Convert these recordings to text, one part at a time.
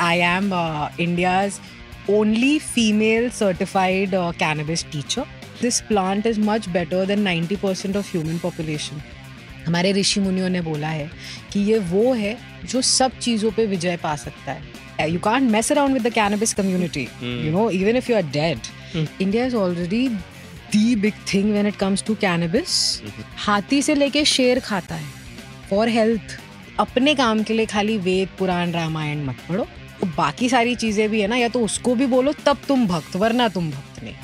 I am uh, India's only female certified uh, cannabis teacher. This plant is much better than 90% of human population. हमारे ऋषि मुनियों ने बोला है कि ये वो है जो सब चीज़ों पे विजय पा सकता है you can't mess around with the cannabis community you know even if you are dead India is already the big thing when it comes to cannabis हाथी से लेके शेर खाता है फॉर हेल्थ अपने काम के लिए खाली वेद पुराण रामायण मत पढ़ो तो बाकी सारी चीजें भी है ना या तो उसको भी बोलो तब तुम भक्त वरना तुम भक्त नहीं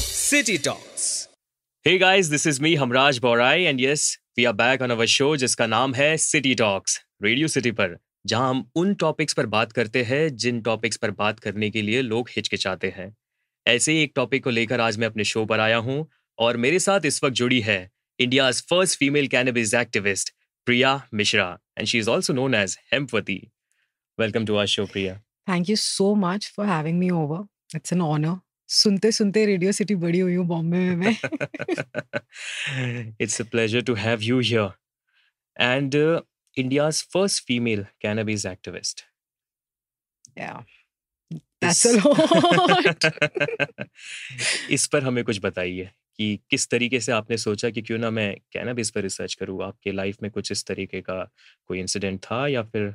City Talks hey guys this is me Hamraj Borai and yes we are back on our show जिसका नाम है सिटी टॉक्स रेडियो सिटी पर जहां हम उन टॉपिक्स पर बात करते हैं जिन टॉपिक्स पर बात करने के लिए लोग हिचकिचाते हैं ऐसे ही एक टॉपिक को लेकर आज मैं अपने शो पर आया हूं और मेरे साथ इस वक्त जुड़ी है India's first female cannabis activist Priya Mishra, and she is also known as Hempwati. Welcome to our show, Priya. Thank you so much for having me over. It's an honor. सुनते सुनते रेडियो सिटी बड़ी हुई हूँ बॉम्बे में मैं it's a pleasure to have you here and India's first female cannabis activist इस पर हमें कुछ बताइए कि किस तरीके से आपने सोचा कि क्यों ना मैं इस पर रिसर्च करूँ आपके लाइफ में कुछ इस तरीके का कोई इंसिडेंट था या फिर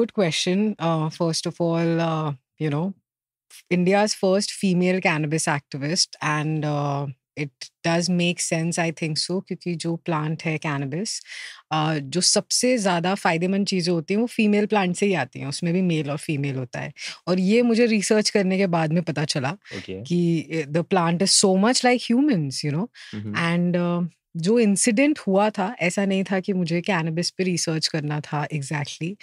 good question first of all you know India first female cannabis activist and it does make sense I think so क्योंकि जो प्लांट है कैनबिस जो सबसे ज़्यादा फ़ायदेमंद चीज़ें होती हैं वो फीमेल प्लांट से ही आती हैं उसमें भी मेल और फीमेल होता है और ये मुझे रिसर्च करने के बाद में पता चला okay. कि the plant is so much like humans you know and जो इंसिडेंट हुआ था ऐसा नहीं था कि मुझे कैनबिस पे रिसर्च करना था exactly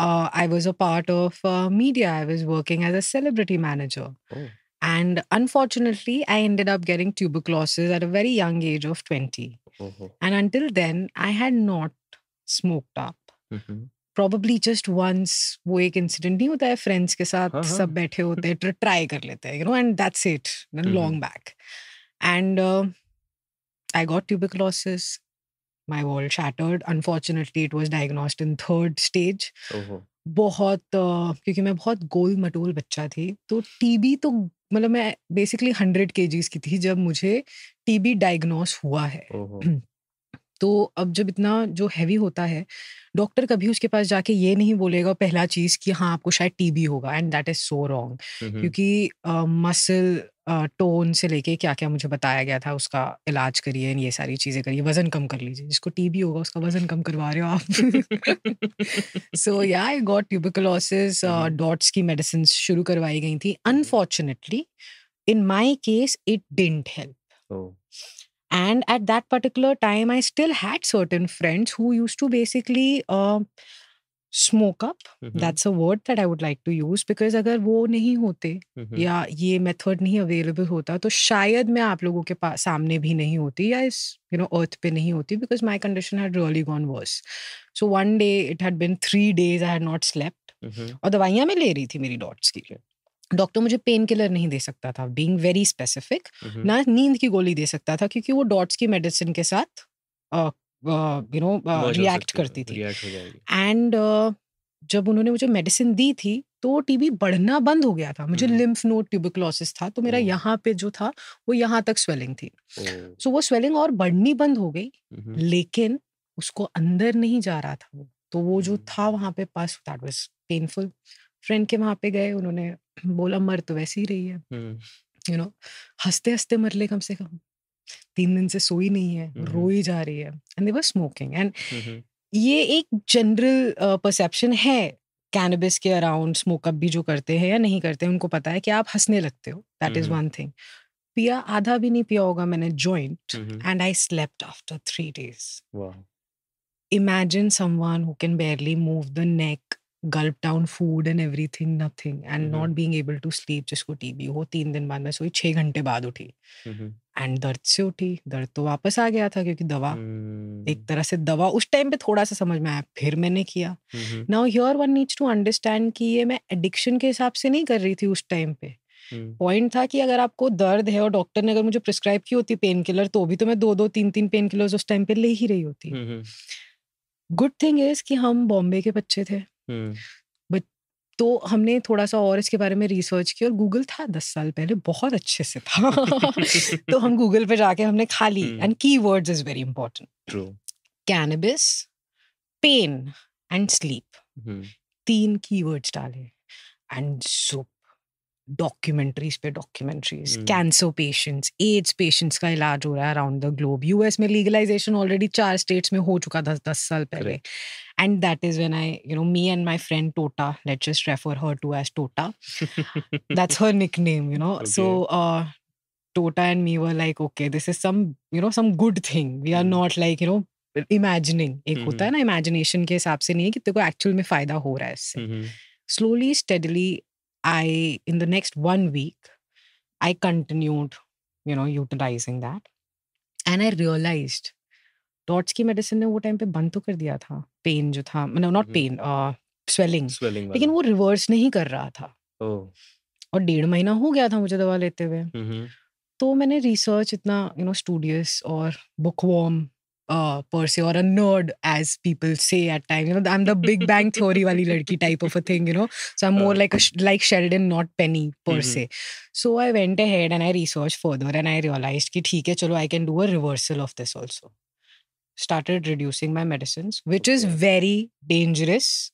I was a part of media I was working as a celebrity manager And unfortunately, I ended up getting tuberculosis at a very young age of 20. Mm-hmm. And until then, I had not smoked up. Mm-hmm. Probably just once, wo ek incident nahi hota hai, friends ke saath uh-huh. sab baithe hote hai, try, try kar lete hai, you know, and that's it, mm-hmm. long back. And uh, I got tuberculosis. My wall shattered. Unfortunately, it was diagnosed in third stage. Uh-huh. बहुत बहत uh, कयोकि बहुत गोल मटोल बच्चा थी तो TB तो मतलब मैं बेसिकली हंड्रेड के की थी जब मुझे टीबी डायग्नोस हुआ है तो अब जब इतना जो हैवी होता है डॉक्टर कभी उसके पास जाके ये नहीं बोलेगा पहला चीज़ कि हाँ आपको शायद टीबी होगा and that is so wrong क्योंकि मसल टोन से लेके क्या क्या मुझे बताया गया था उसका इलाज करिए ये सारी चीज़ें करिए वज़न कम कर लीजिए जिसको टीबी होगा उसका वज़न कम करवा रहे हो आप so yeah I got tuberculosis DOTS की मेडिसिन शुरू करवाई गई थी unfortunately in my case it didn't help And at that particular time, I still had certain friends who used to basically uh, smoke up. Mm-hmm. That's a word that I would like to use because अगर वो नहीं होते mm-hmm. या ये method नहीं available होता तो शायद मैं आप लोगों के पास सामने भी नहीं होती या इस you know earth पे नहीं होती because my condition had really gone worse. So one day it had been three days I had not slept mm-hmm. और दवाइयाँ मैं ले रही थी मेरी डॉट्स की okay. डॉक्टर मुझे पेन किलर नहीं दे सकता था बींग वेरी स्पेसिफिक ना नींद की गोली दे सकता था क्योंकि वो डॉट्स की मेडिसिन के साथ यू नो रिएक्ट करती थी एंड uh, जब उन्होंने मुझे मेडिसिन दी थी तो टीबी बढ़ना बंद हो गया था मुझे लिम्फ नोड ट्यूबिकलोसिस था तो मेरा हम्म। यहाँ पे जो था वो यहाँ तक स्वेलिंग थी सो so, वो स्वेलिंग और बढ़नी बंद हो गई हम्म। लेकिन उसको अंदर नहीं जा रहा था वो तो वो जो हम्म। था वहाँ पे पास दैट वाज पेनफुल फ्रेंड के वहाँ पे गए उन्होंने बोला मर तो वैसे ही रही है यू नो हंसते हंसते मर ले कम से कम तीन दिन से सोई नहीं है mm-hmm. रोई जा रही है and they were smoking and ये एक जनरल परसेप्शन uh, है कैनबिस के अराउंड स्मोकअप भी जो करते हैं या नहीं करते उनको पता है कि आप हंसने लगते हो दैट इज वन थिंग पिया आधा भी नहीं पिया होगा मैंने joint and I slept after three days imagine someone who can barely move the neck gulp down food and everything nothing and not being able to sleep जिसको TB हो तीन दिन बाद में सोई छह घंटे बाद उठी एंड mm-hmm. दर्द से उठी दर्द तो वापस आ गया था क्योंकि दवा mm-hmm. एक mm. तरह से दवा उस टाइम पे थोड़ा सा समझ में आया फिर मैंने किया now here one needs to understand कि ये मैं एडिक्शन के हिसाब से नहीं कर रही थी उस टाइम पे पॉइंट hmm. था कि अगर आपको दर्द है और डॉक्टर ने अगर मुझे प्रिस्क्राइब की होती पेन किलर तो भी तो मैं दो दो तीन तीन पेन किलर उस टाइम पे ले ही रही होती गुड थिंग इज कि हम बॉम्बे के बच्चे थे बट तो हमने थोड़ा सा और इसके बारे में रिसर्च किया और गूगल था दस साल पहले बहुत अच्छे से था तो हम गूगल पे जाके हमने खाली and keywords is very important cannabis pain and sleep तीन की वर्ड्स डाले एंड जो डॉक्यूमेंट्रीज पे documentaries cancer patients AIDS patients का इलाज हो रहा है अराउंड द ग्लोब यूएस में लीगलाइजेशन ऑलरेडी चार स्टेट्स में हो चुका था दस साल पहले and that is when I you know me and my friend Tota let just refer her to as Tota that's her name you know so Tota and me were like okay this is some you know some good thing we are not like you know imagining एक mm-hmm. होता hmm. है ना imagination के हिसाब से नहीं है कि तेरे को एक्चुअल में फायदा हो रहा है इससे slowly hmm, steadily hmm. I, in the next one week, I continued, you know, utilizing that. And I realized DOTS की मेडिसिन ने वो टाइम पे बंद तो कर दिया था पेन जो था मतलब नॉट पेन स्वेलिंग लेकिन वो रिवर्स नहीं कर रहा था oh. और डेढ़ महीना हो गया था मुझे दवा लेते हुए mm-hmm. तो मैंने रिसर्च इतना यू नो स्टूडियस और bookworm uh, Percy or a nerd, as people say at times. You know, I'm the Big Bang Theory wali ladki type of a thing. You know, so I'm more uh, like a like Sheridan, not Penny per mm-hmm. se. So I went ahead and I researched further, and I realized ki theek hai, chalo, I can do a reversal of this also. Started reducing my medicines, which okay. is very dangerous.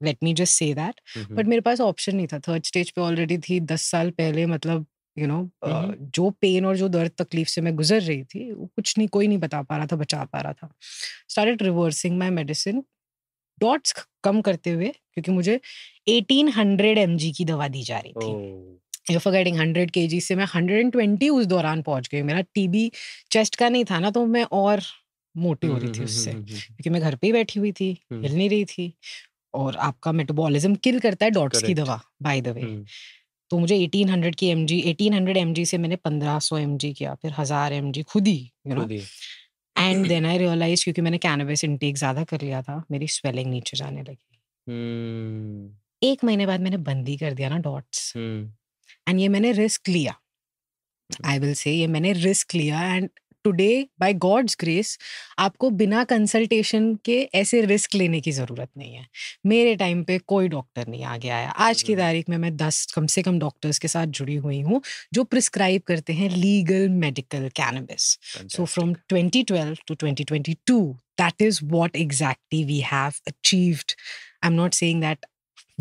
Let me just say that. Mm-hmm. But my option option नहीं third stage stage already already थी दस साल पहले you know mm-hmm. जो pen और जो दर्द तकलीफ से मैं गुजर रही थी वो कुछ नहीं कोई नहीं बता पा रहा था बचा पा रहा था start reversing my medicine DOTS कम करते हुए क्योंकि मुझे 1800 हंड्रेड की दवा दी जा रही थी यू फॉरगेटिंग हंड्रेड के से मैं हंड्रेड एंड ट्वेंटी उस दौरान पहुंच गई मेरा टीबी चेस्ट का नहीं था ना तो मैं और मोटी हो रही थी उससे हम्म, हम्म, हम्म, क्योंकि मैं घर पे ही बैठी हुई थी हिल नहीं रही थी और आपका मेटाबॉलिज्म किल करता है डॉट्स की दवा बाय द वे तो मुझे 1800 की M G eighteen hundred M G से मैंने 1500 एम जी किया फिर हजार एम जी खुद ही you know and then I realise क्योंकि मैंने कैनवेस इंटेक ज्यादा कर लिया था मेरी स्वेलिंग नीचे जाने लगी hmm. एक महीने बाद मैंने बंद ही कर दिया ना डॉट्स एंड hmm. ये मैंने रिस्क लिया आई विल से ये मैंने रिस्क लिया and today by God's grace आपको बिना कंसल्टेशन के ऐसे रिस्क लेने की ज़रूरत नहीं है मेरे टाइम पे कोई डॉक्टर नहीं आगे आया आज की हम्म। तारीख में मैं दस कम से कम डॉक्टर्स के साथ जुड़ी हुई हूँ जो प्रिस्क्राइब करते हैं legal medical cannabis so from twenty twelve to twenty twenty two that is what exactly we have achieved I am not saying that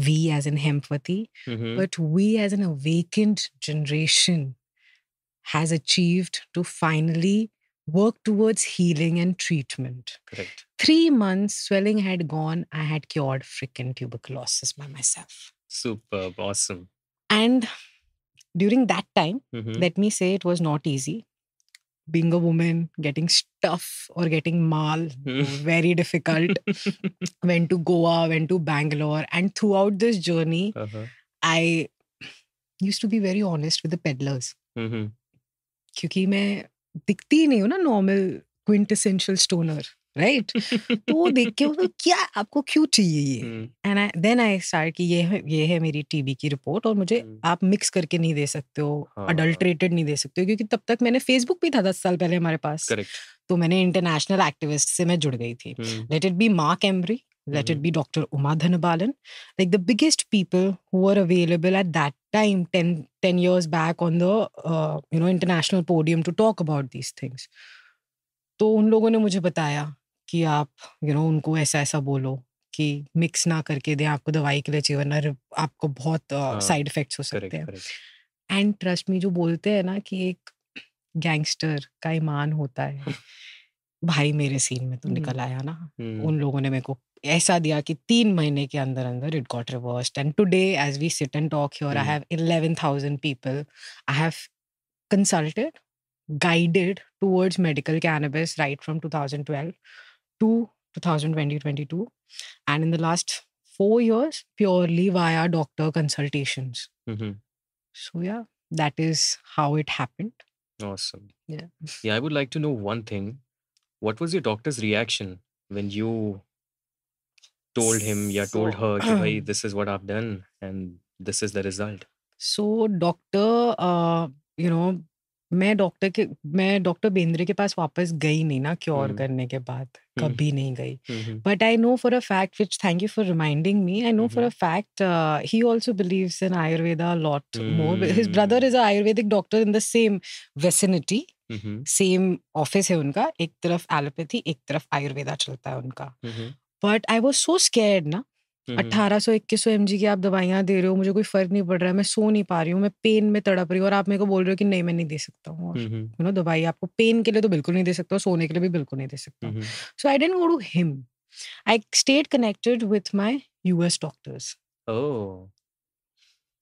we as in Hemphati, mm-hmm. but we as an awakened generation has achieved to finally work towards healing and treatment. Correct. Three months, swelling had gone. I had cured freaking tuberculosis by myself. Superb. Awesome. And during that time, mm-hmm. let me say it was not easy. Being a woman, getting stuff or getting mal, very difficult. went to Goa, went to Bangalore. And throughout this journey, uh-huh. I used to be very honest with the peddlers. Mm-hmm. क्योंकि मैं दिखती ही नहीं हूँ ना normal quintessential stoner right तो वो देख के तो क्या आपको क्यों चाहिए ये एंड देन आई स्टार्ट कि ये है ये है मेरी टीबी की रिपोर्ट और मुझे hmm. आप मिक्स करके नहीं दे सकते हो अडल्ट्रेटेड हाँ. नहीं दे सकते हो क्योंकि तब तक मैंने फेसबुक भी था दस साल पहले हमारे पास Correct. तो मैंने इंटरनेशनल एक्टिविस्ट से मैं जुड़ गई थी let it be Mark Emery let mm-hmm. it be Dr. Uma Dhanabalan, like the biggest people who were available at that time, 10, 10 years back on the uh, you know international podium to talk about these things. तो उन लोगों ने मुझे बताया कि आप you you know know, उनको ऐसा ऐसा बोलो कि मिक्स ना करके दें आपको दवाई के लिए चाहिए वरना आपको बहुत साइड uh, इफेक्ट्स हो सकते हैं एंड ट्रस्ट मी जो बोलते हैं ना कि एक गैंगस्टर का ईमान होता है भाई मेरे सीन में तो निकल आया ना उन लोगों ने मेरे को ऐसा दिया कि तीन महीने के अंदर अंदर it got reverse and today as we sit and talk your I have eleven thousand people I have consulted guided towards medical cannabis right from two thousand twelve to two thousand twenty twenty two and in the last four years purely via doctor consultation so yeah that is how it happened Awesome. Yeah. Yeah, I would like to know one thing. What was your doctor's reaction when you told him yeah so, told her ki, bhai, this is what i've done and this is the result so doctor uh, you know मैं doctor के मैं doctor Bendre के पास वापस गई नहीं ना cure हम्म। mm. करने के बाद mm. कभी नहीं गई but I know for a fact which thank you for reminding me I know for a fact he also believes in Ayurveda lot more his brother is Ayurvedic doctor in the same vicinity same office है उनका एक तरफ allopathy एक तरफ आयुर्वेदा चलता है उनका hmm, but I was so scared ना हम्म, हम्म। अट्ठारह सौ इक्कीस सौ एम जी की आप दवाइयाँ दे रहे हो मुझे कोई फर्क नहीं पड़ रहा है मैं सो नहीं पा रही हूँ मैं पेन में तड़प रही हूँ और आप मेरे को बोल रहे हो कि नहीं मैं नहीं दे सकता हूँ यू नो हम्म, दवाई आपको पेन के लिए तो बिल्कुल नहीं दे सकता हूँ सोने के लिए भी बिल्कुल नहीं दे सकता so I didn't go to him I stayed connected with my US doctors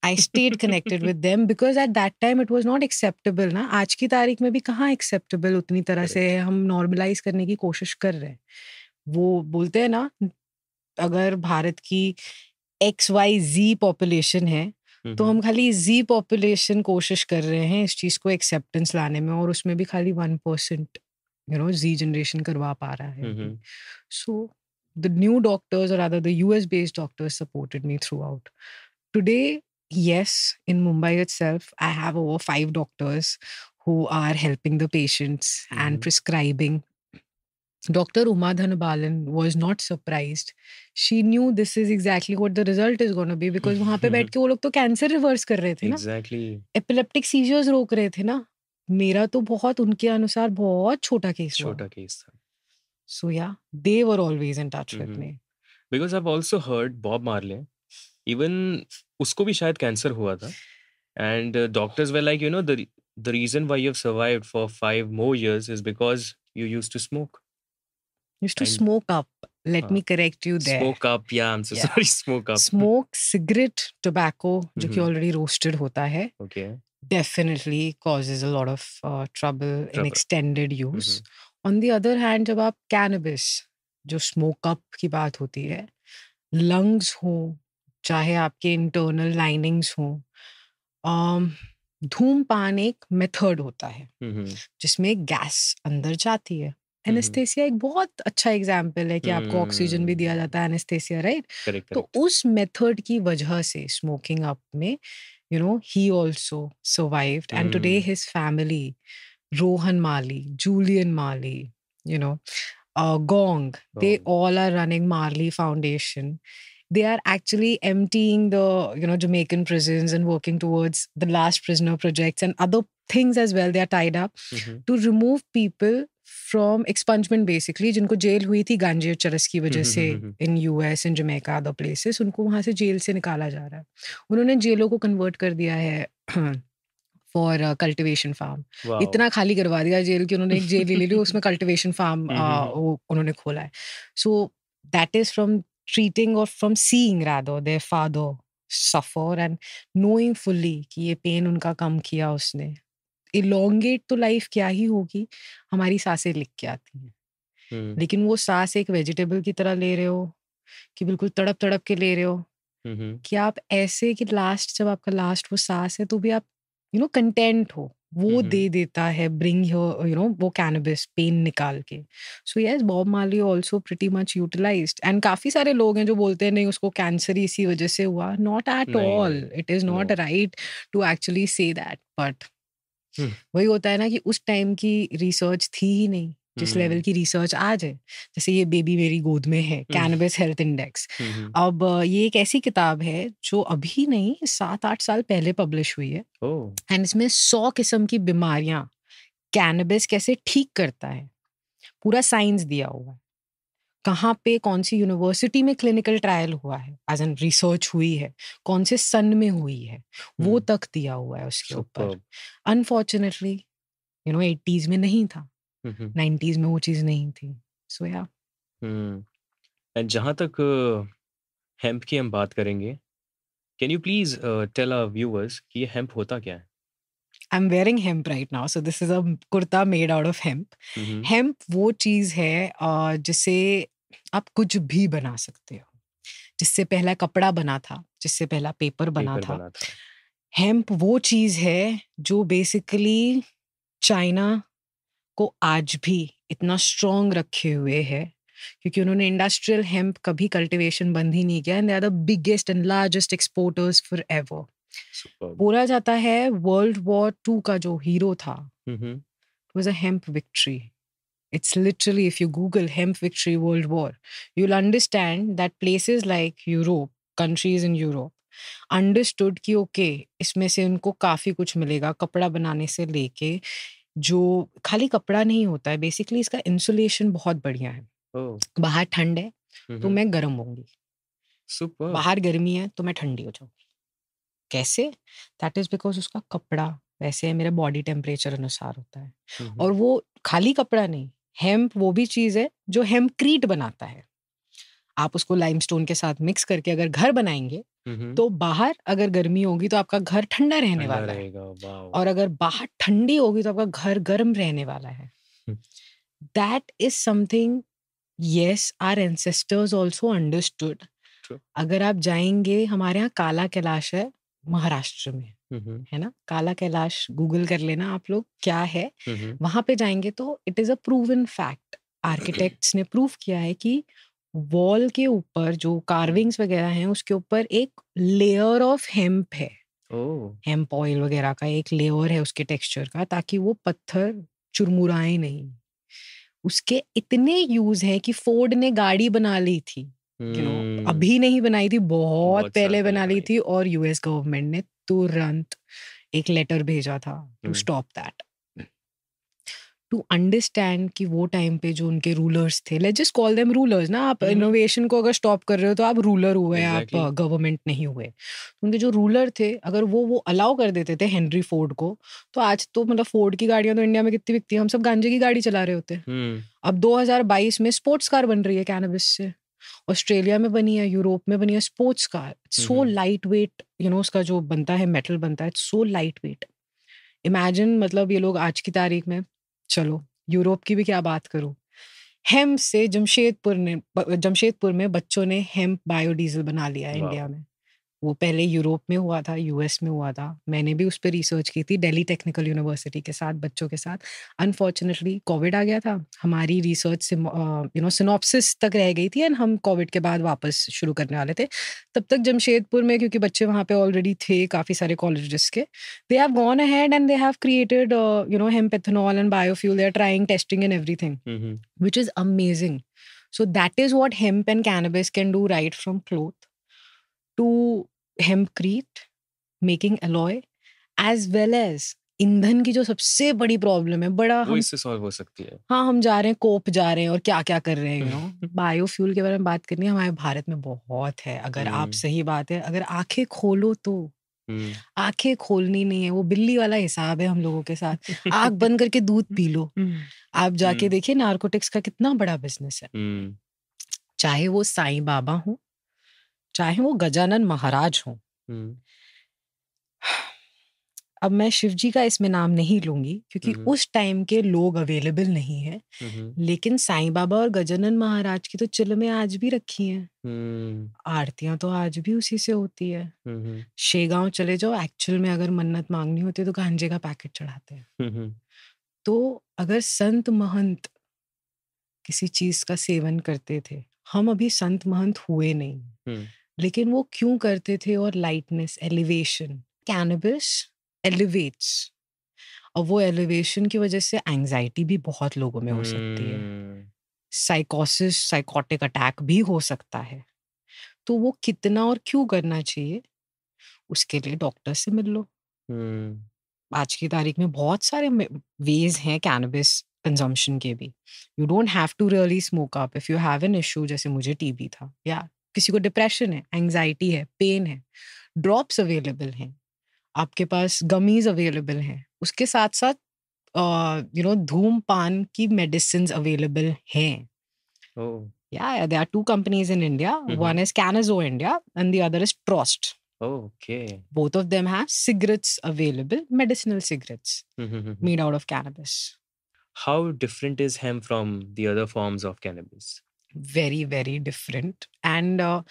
I stayed connected with them because at that time it was not acceptable ना आज की तारीख में भी कहाँ एक्सेप्टेबल उतनी तरह से हम नॉर्मलाइज करने की कोशिश कर रहे हैं वो बोलते हैं ना अगर भारत की एक्स वाई जी पॉपुलेशन है तो हम खाली जी पॉपुलेशन कोशिश कर रहे हैं इस चीज़ को एक्सेप्टेंस लाने में और उसमें भी खाली वन परसेंट यू नो जी जनरेशन करवा पा रहा है सो द न्यू डॉक्टर्स और other the U S based doctors supported me throughout today yes in Mumbai itself I have over five doctors who are helping the patients and prescribing Dr. Uma Balan was not surprised. She knew this is exactly what the result is going to be because वहाँ पे बैठ के वो लोग तो cancer reverse कर रहे थे ना exactly. एपिलेप्टिक सीजर्स रोक रहे थे ना मेरा तो बहुत उनके अनुसार बहुत छोटा केस छोटा केस था so yeah they were always in touch with me because I also heard Bob Marley even उसको भी शायद कैंसर हुआ था and doctors were like you know the reason why you survive for five more years is because you use to smoke used to and smoke up. Let uh, me correct you there. Smoke up, yeah. I'm so yeah. sorry. Smoke up. Smoke, cigarette, tobacco, mm-hmm. which is already roasted Hota hai, Okay. Definitely causes a lot of uh, trouble, trouble in extended use. Mm-hmm. On the other hand, जब आप cannabis, जो smoke up ki baat hoti hai, lungs ho, chahe aapke internal linings ho, um, धूमपान एक method होता है mm-hmm. जिसमें gas अंदर जाती है हम्म। एनेस्थेसिया एक बहुत अच्छा एग्जाम्पल है कि आपको ऑक्सीजन भी हम्म। दिया जाता है एनेस्थेसिया राइट तो उस मेथड की वजह से स्मोकिंग अप में you know he also survive and today hmm. His family Rohan Marley Julian Marley you know Gong they all are running Marley foundation they are actually emptying the you know Jamaican prison and working towards the last prisoner project and other things as well they are tied up to remove people from expungement basically जिनको jail हुई थी गांजे और चरस की वजह हम्म, से in U S in Jamaica other places उनको वहाँ से जेल से निकाला जा रहा है उन्होंने जेलों को कन्वर्ट कर दिया है फॉर कल्टिवेशन फार्म इतना खाली करवा दिया जेल की उन्होंने एक जेल ले ली उसमें कल्टिवेशन फार्म हम्म, हम्म, उन्होंने खोला है so that is from treating और फ्रॉम सीइंग रादो दे फादो सफर एंड नोइंग फुल्ली कि ये पेन उनका कम किया उसने इलोंगेट तो लाइफ क्या ही होगी हमारी सांसें लिख के आती हैं लेकिन वो सांस एक वेजिटेबल की तरह ले रहे हो कि बिल्कुल तड़प तड़प के ले रहे हो कि आप ऐसे कि लास्ट जब आपका लास्ट वो सांस है तो भी आप यू नो कंटेंट हो वो दे देता है ब्रिंग यू नो वो कैनबिस पेन निकाल के so yes Bob Marley also pretty much utilise and काफ़ी सारे लोग हैं जो बोलते हैं नहीं उसको कैंसर इसी वजह से हुआ not at all it is not right to actually say that but वही होता है ना कि उस टाइम की रिसर्च थी ही नहीं जिस लेवल की रिसर्च आज है जैसे ये बेबी मेरी गोद में है कैनबिस हेल्थ इंडेक्स अब ये एक ऐसी किताब है जो अभी नहीं सात आठ साल पहले पब्लिश हुई है एंड इसमें सौ किस्म की बीमारियां कैनबिस कैसे ठीक करता है पूरा साइंस दिया हुआ है कहाँ पे कौन सी यूनिवर्सिटी में क्लिनिकल ट्रायल हुआ है एज एन रिसर्च हुई है कौन से सन में हुई है वो तक दिया हुआ है उसके ऊपर अनफॉर्चुनेटली यू नो एटीज में नहीं था नाइन्टीज में वो चीज़ नहीं थी सो या एंड जहाँ तक हेम्प की हम बात करेंगे can you please tell our viewers कि ये हेम्प होता क्या है I am wearing hemp right now so this is a kurta made out of hemp hemp वो चीज़ है जिसे आप कुछ भी बना सकते हो जिससे पहला कपड़ा बना था जिससे पहला पेपर बना पेपर था, बना था। हेम्प वो चीज है जो बेसिकली चाइना को आज भी इतना स्ट्रोंग रखे हुए है क्योंकि उन्होंने इंडस्ट्रियल हेम्प कभी कल्टीवेशन बंद ही नहीं किया and they are the biggest and largest exporters for ever बोला जाता है वर्ल्ड वॉर टू का जो हीरो था was a hemp victory literally if you Google hemp victory world war you will understand that places like Europe countries in Europe understood कि okay इसमें से उनको काफ़ी कुछ मिलेगा कपड़ा बनाने से लेके जो खाली कपड़ा नहीं होता है बेसिकली इसका इंसुलेशन बहुत बढ़िया है oh. बाहर ठंड है तो मैं गर्म होंगी सुपर बाहर गर्मी है तो मैं ठंडी हो जाऊंगी कैसे दैट इज बिकॉज उसका कपड़ा वैसे मेरा बॉडी टेम्परेचर अनुसार होता है और वो खाली कपड़ा नहीं हेम्प वो भी चीज़ है जो हेम्पक्रीट बनाता है आप उसको लाइमस्टोन के साथ मिक्स करके अगर घर बनाएंगे तो बाहर अगर गर्मी होगी तो आपका घर ठंडा रहने वाला है और अगर बाहर ठंडी होगी तो आपका घर गर्म रहने वाला है that is something yes our ancestors also understood अगर आप जाएंगे हमारे यहाँ काला कैलाश है महाराष्ट्र में है ना काला कैलाश गूगल कर लेना आप लोग क्या है वहां पे जाएंगे तो it is a prove in fact architects ने प्रूव किया है कि वॉल के ऊपर जो कार्विंग्स वगैरह हैं उसके ऊपर एक लेयर ऑफ हेम्प है हेम्प ऑयल वगैरह का एक लेयर है उसके टेक्सचर का ताकि वो पत्थर चुरमुराए नहीं उसके इतने यूज हैं कि फोर्ड ने गाड़ी बना ली थी यू नो hmm. अभी नहीं बनाई थी बहुत, पहले बना ली थी और यूएस गवर्नमेंट ने तुरंत एक लेटर भेजा था to stop that to understand कि वो टाइम पे जो उनके रूलर्स थे let just call them rulers ना आप इनोवेशन hmm. को अगर स्टॉप कर रहे हो तो आप रूलर हुए exactly. आप uh, गवर्नमेंट नहीं हुए तो उनके जो रूलर थे अगर वो वो अलाउ कर देते थे हेनरी फोर्ड को तो आज तो मतलब फोर्ड की गाड़ियां तो इंडिया में कितनी बिकती है हम सब गांजे की गाड़ी चला रहे होते हैं hmm. अब 2022 में स्पोर्ट्स कार बन रही है कैनबिस से ऑस्ट्रेलिया में बनी है यूरोप में बनी है sports car so lightweight you know उसका जो बनता है मेटल बनता है सो लाइट वेट इमेजिन मतलब ये लोग आज की तारीख में चलो यूरोप की भी क्या बात करूँ हेम्प से जमशेदपुर ने जमशेदपुर में बच्चों ने हेम्प बायोडीजल बना लिया है इंडिया में वो पहले यूरोप में हुआ था यूएस में हुआ था मैंने भी उस पर रिसर्च की थी दिल्ली टेक्निकल यूनिवर्सिटी के साथ बच्चों के साथ अनफॉर्चुनेटली कोविड आ गया था हमारी रिसर्च से यू नो सिनॉप्सिस तक रह गई थी एंड हम कोविड के बाद वापस शुरू करने वाले थे तब तक जमशेदपुर में क्योंकि बच्चे वहाँ पे ऑलरेडी थे काफ़ी सारे कॉलेज के they have gone ahead and they have created you know ethanol and biofuel they are trying testing and everything which is amazing so that is what hemp and cannabis can do right from cloth to hempcrete, making alloy, as well as ईंधन की जो सबसे बड़ी problem है बड़ा हम इससे solve हो सकती है हाँ हम जा रहे हैं कोप जा रहे हैं और क्या क्या कर रहे हैं बायोफ्यूल के बारे में बात करनी है हमारे भारत में बहुत है अगर आप हम्म। सही बात है अगर आंखें खोलो तो हम्म। आंखें खोलनी नहीं है वो बिल्ली वाला हिसाब है हम लोगों के साथ आंख बंद करके दूध पी लो हम्म। आप जाके देखिए नार्कोटिक्स का कितना बड़ा बिजनेस है चाहे वो साई बाबा हो चाहे वो गजानन महाराज हों अब मैं शिव जी का इसमें नाम नहीं लूंगी क्योंकि उस टाइम के लोग अवेलेबल नहीं है लेकिन साईं बाबा और गजानन महाराज की तो चिलमें आज भी रखी हैं आरतियां तो आज भी उसी से होती है शेगांव चले जाओ एक्चुअल में अगर मन्नत मांगनी होती है तो गांजे का पैकेट चढ़ाते हैं तो अगर संत महंत किसी चीज का सेवन करते थे हम अभी संत महंत हुए नहीं लेकिन वो क्यों करते थे और लाइटनेस एलिवेशन कैनबिस एलिवेट्स और वो एलिवेशन की वजह से एंजाइटी भी बहुत लोगों में हो सकती है साइकोसिस साइकोटिक अटैक भी हो सकता है तो वो कितना और क्यों करना चाहिए उसके लिए डॉक्टर से मिल लो हम्म। आज की तारीख में बहुत सारे वेज हैं कैनबिस कंजम्पशन के भी you don't have to really smoke up if you have an issue जैसे मुझे टीबी था या किसी को डिप्रेशन है एंगजाइटी है पेन है ड्रॉप्स अवेलेबल हैं आपके पास गमीज अवेलेबल हैं उसके साथ साथ यू नो धूमपान की मेडिसिन अवेलेबल हैं या they are two companies in India one is Cannazo India and the other is Trost okay both of them have cigarettes available medicinal cigarettes made out of cannabis how different is hemp from the other forms of cannabis very very different and uh,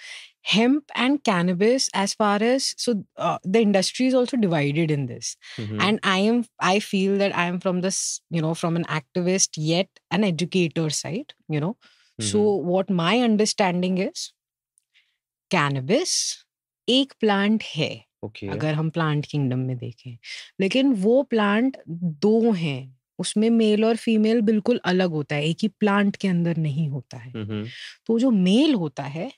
hemp and cannabis as far as so uh, the industry is also divided in this mm-hmm. and i am i feel that i am from this you know from an activist yet an educator side you know mm-hmm. so what my understanding is cannabis एक plant. है okay. अगर हम plant kingdom में देखें लेकिन वो plant दो हैं उसमें मेल और फीमेल बिल्कुल अलग होता है एक ही प्लांट के अंदर नहीं होता है तो जो मेल होता है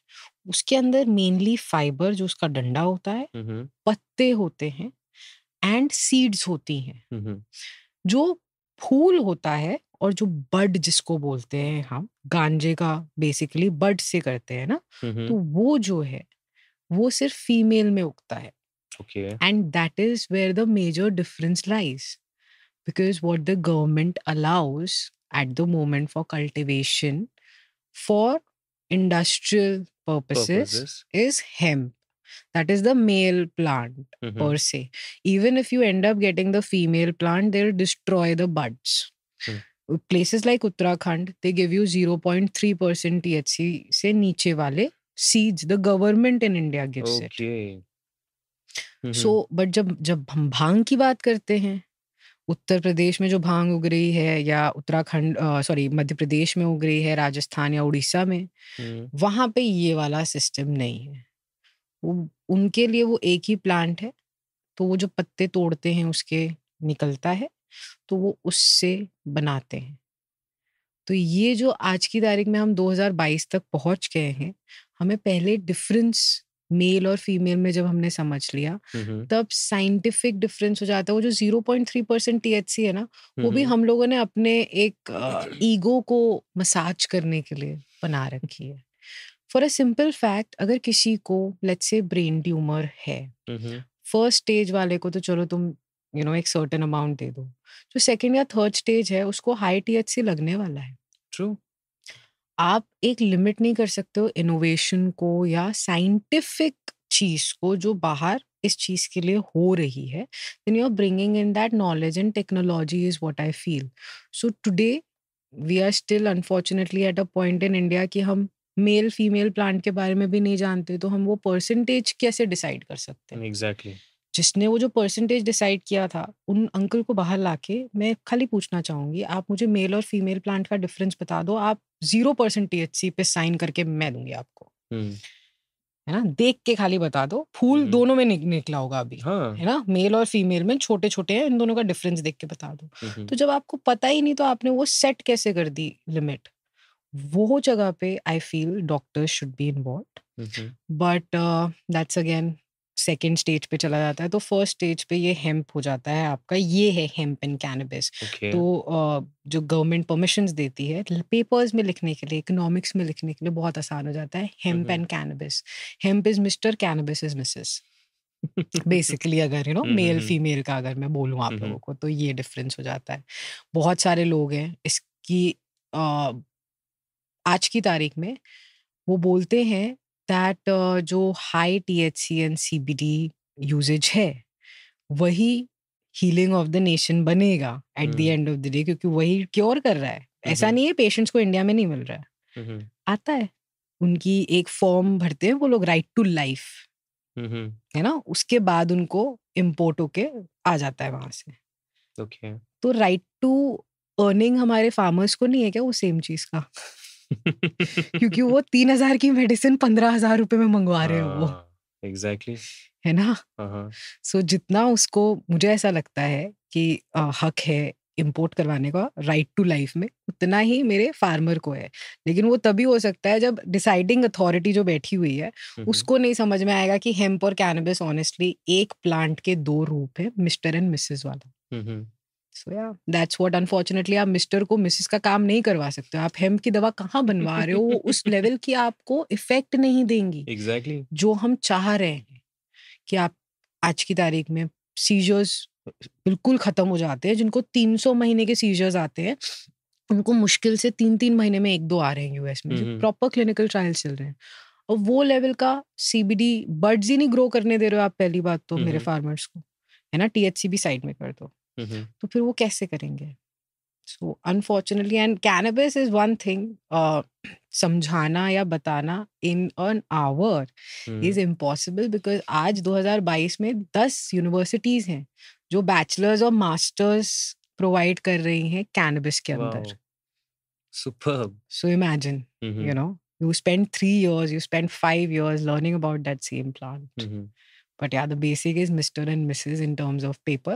उसके अंदर मेनली फाइबर जो उसका डंडा होता है पत्ते होते हैं एंड सीड्स होती हैं जो फूल होता है और जो बड जिसको बोलते हैं हम गांजे का बेसिकली बड से करते हैं ना तो वो जो है वो सिर्फ फीमेल में उगता है and that is where the major difference lies because what the government allows at the moment for cultivation for industrial purposes, purposes. is hemp that is the male plant mm-hmm. per se even if you end up getting the female plant they'll destroy the buds mm. places like uttarakhand they give you 0.3% thc se niche wale seeds the government in india gives okay. it mm-hmm. so but jab jab bhang ki baat karte hain Uttar Pradesh में जो भांग उग रही है या Uttarakhand sorry मध्य प्रदेश में उग रही है राजस्थान या उड़ीसा में वहां पे ये वाला सिस्टम नहीं है वो उनके लिए वो एक ही प्लांट है तो वो जो पत्ते तोड़ते हैं उसके निकलता है तो वो उससे बनाते हैं तो ये जो आज की तारीख में हम 2022 तक पहुंच गए हैं हमें पहले डिफरेंस मेल और फीमेल में जब हमने समझ लिया तब साइंटिफिक डिफरेंस हो जाता है वो जो zero point three percent T है ना वो भी हम लोगों ने अपने एक ईगो को मसाज करने के लिए बना रखी है फॉर अ सिंपल फैक्ट अगर किसी को लेट्स से ब्रेन ट्यूमर है फर्स्ट स्टेज वाले को तो चलो तुम यू you नो know, एक सर्टन अमाउंट दे दो जो सेकेंड या थर्ड स्टेज है उसको हाई टी लगने वाला है ट्रू आप एक लिमिट नहीं कर सकते हो इनोवेशन को या साइंटिफिक चीज को जो बाहर इस चीज के लिए हो रही है then you are bringing in that knowledge and technology is what I feel so today we are still unfortunately at a point in India कि हम मेल फीमेल प्लांट के बारे में भी नहीं जानते तो हम वो परसेंटेज कैसे डिसाइड कर सकते हैं एग्जैक्टली exactly. जिसने वो जो परसेंटेज डिसाइड किया था उन अंकल को बाहर लाके मैं खाली पूछना चाहूंगी आप मुझे मेल और फीमेल प्लांट का डिफरेंस बता दो आप जीरो परसेंट टीएचसी पे साइन करके मैं दूंगी आपको हम्म। है ना देख के खाली बता दो फूल हम्म। दोनों में निक, निकला होगा अभी हाँ। है ना मेल और फीमेल में छोटे छोटे हैं इन दोनों का डिफरेंस देख के बता दो हम्म। तो जब आपको पता ही नहीं तो आपने वो सेट कैसे कर दी लिमिट वो जगह पे I feel doctors should be involve but that's again second stage पे चला जाता है तो फर्स्ट स्टेज पे ये हेम्प हो जाता है आपका ये है हेम्प एंड कैनबिस तो जो गवर्नमेंट परमिशन देती है पेपर्स में लिखने के लिए इकोनॉमिक्स में लिखने के लिए बहुत आसान हो जाता है hemp and cannabis hemp is Mr cannabis is Mrs basically अगर यू नो मेल फीमेल का अगर मैं बोलूँ आप हम्म, लोगों हम्म। को तो ये डिफरेंस हो जाता है बहुत सारे लोग हैं इसकी आज की तारीख में वो बोलते हैं दैट जो high T H C and C B D uses है वही हीलिंग ऑफ द नेशन बनेगा at the end of the day क्योंकि वही क्योर कर रहा है हम्म, ऐसा हम्म। नहीं है पेशेंट्स को इंडिया में नहीं मिल रहा है हम्म, आता है उनकी एक फॉर्म भरते हैं वो लोग राइट टू लाइफ है ना उसके बाद उनको इम्पोर्ट होके आ जाता है वहां से okay. तो राइट टू अर्निंग हमारे फार्मर्स को नहीं है क्या वो सेम चीज का क्योंकि वो तीन हजार की मेडिसिन पंद्रह हजार रुपए में मंगवा रहे हो वो एग्जैक्टली हाँ, exactly. है ना सो हाँ, हाँ। so, जितना उसको मुझे ऐसा लगता है कि आ, हक है इम्पोर्ट करवाने का राइट टू लाइफ में उतना ही मेरे फार्मर को है लेकिन वो तभी हो सकता है जब डिसाइडिंग अथॉरिटी जो बैठी हुई है हम्म, हम्म। उसको नहीं समझ में आएगा कि हेम्प और कैनबिस ऑनेस्टली एक प्लांट के दो रूप है मिस्टर एंड मिसेस वाला hmm, so yeah that's what unfortunately आप मिस्टर को मिसेस का काम नहीं करवा सकते आप हेम की दवा कहाँ बनवा रहे हो उस लेवल की आपको इफेक्ट नहीं देंगी एग्जैक्टली exactly. जो हम चाह रहे हैं कि आप आज की तारीख में सीजर्स बिल्कुल खत्म हो जाते हैं जिनको 300 महीने के सीजर्स आते हैं उनको मुश्किल से तीन तीन महीने में एक दो आ रहे हैं यूएस में प्रॉपर क्लिनिकल ट्रायल्स चल रहे हैं और वो लेवल का सीबीडी बर्ड्स ही नहीं ग्रो करने दे रहे हो आप पहली बात तो हम्म, मेरे फार्मर्स हम्म। को है ना टीएचसी भी साइड में कर दो Mm-hmm. तो फिर वो कैसे करेंगे so unfortunately and cannabis is one thing समझाना या बताना in an hour is impossible because आज 2022 में 10 यूनिवर्सिटीज हैं जो बैचलर्स और मास्टर्स प्रोवाइड कर रही हैं कैनबिस के अंदर super so imagine you know you spend three years, you spend five years learning about that same plant. Mm-hmm. But yeah, the basic is Mr. and Mrs. in terms of paper.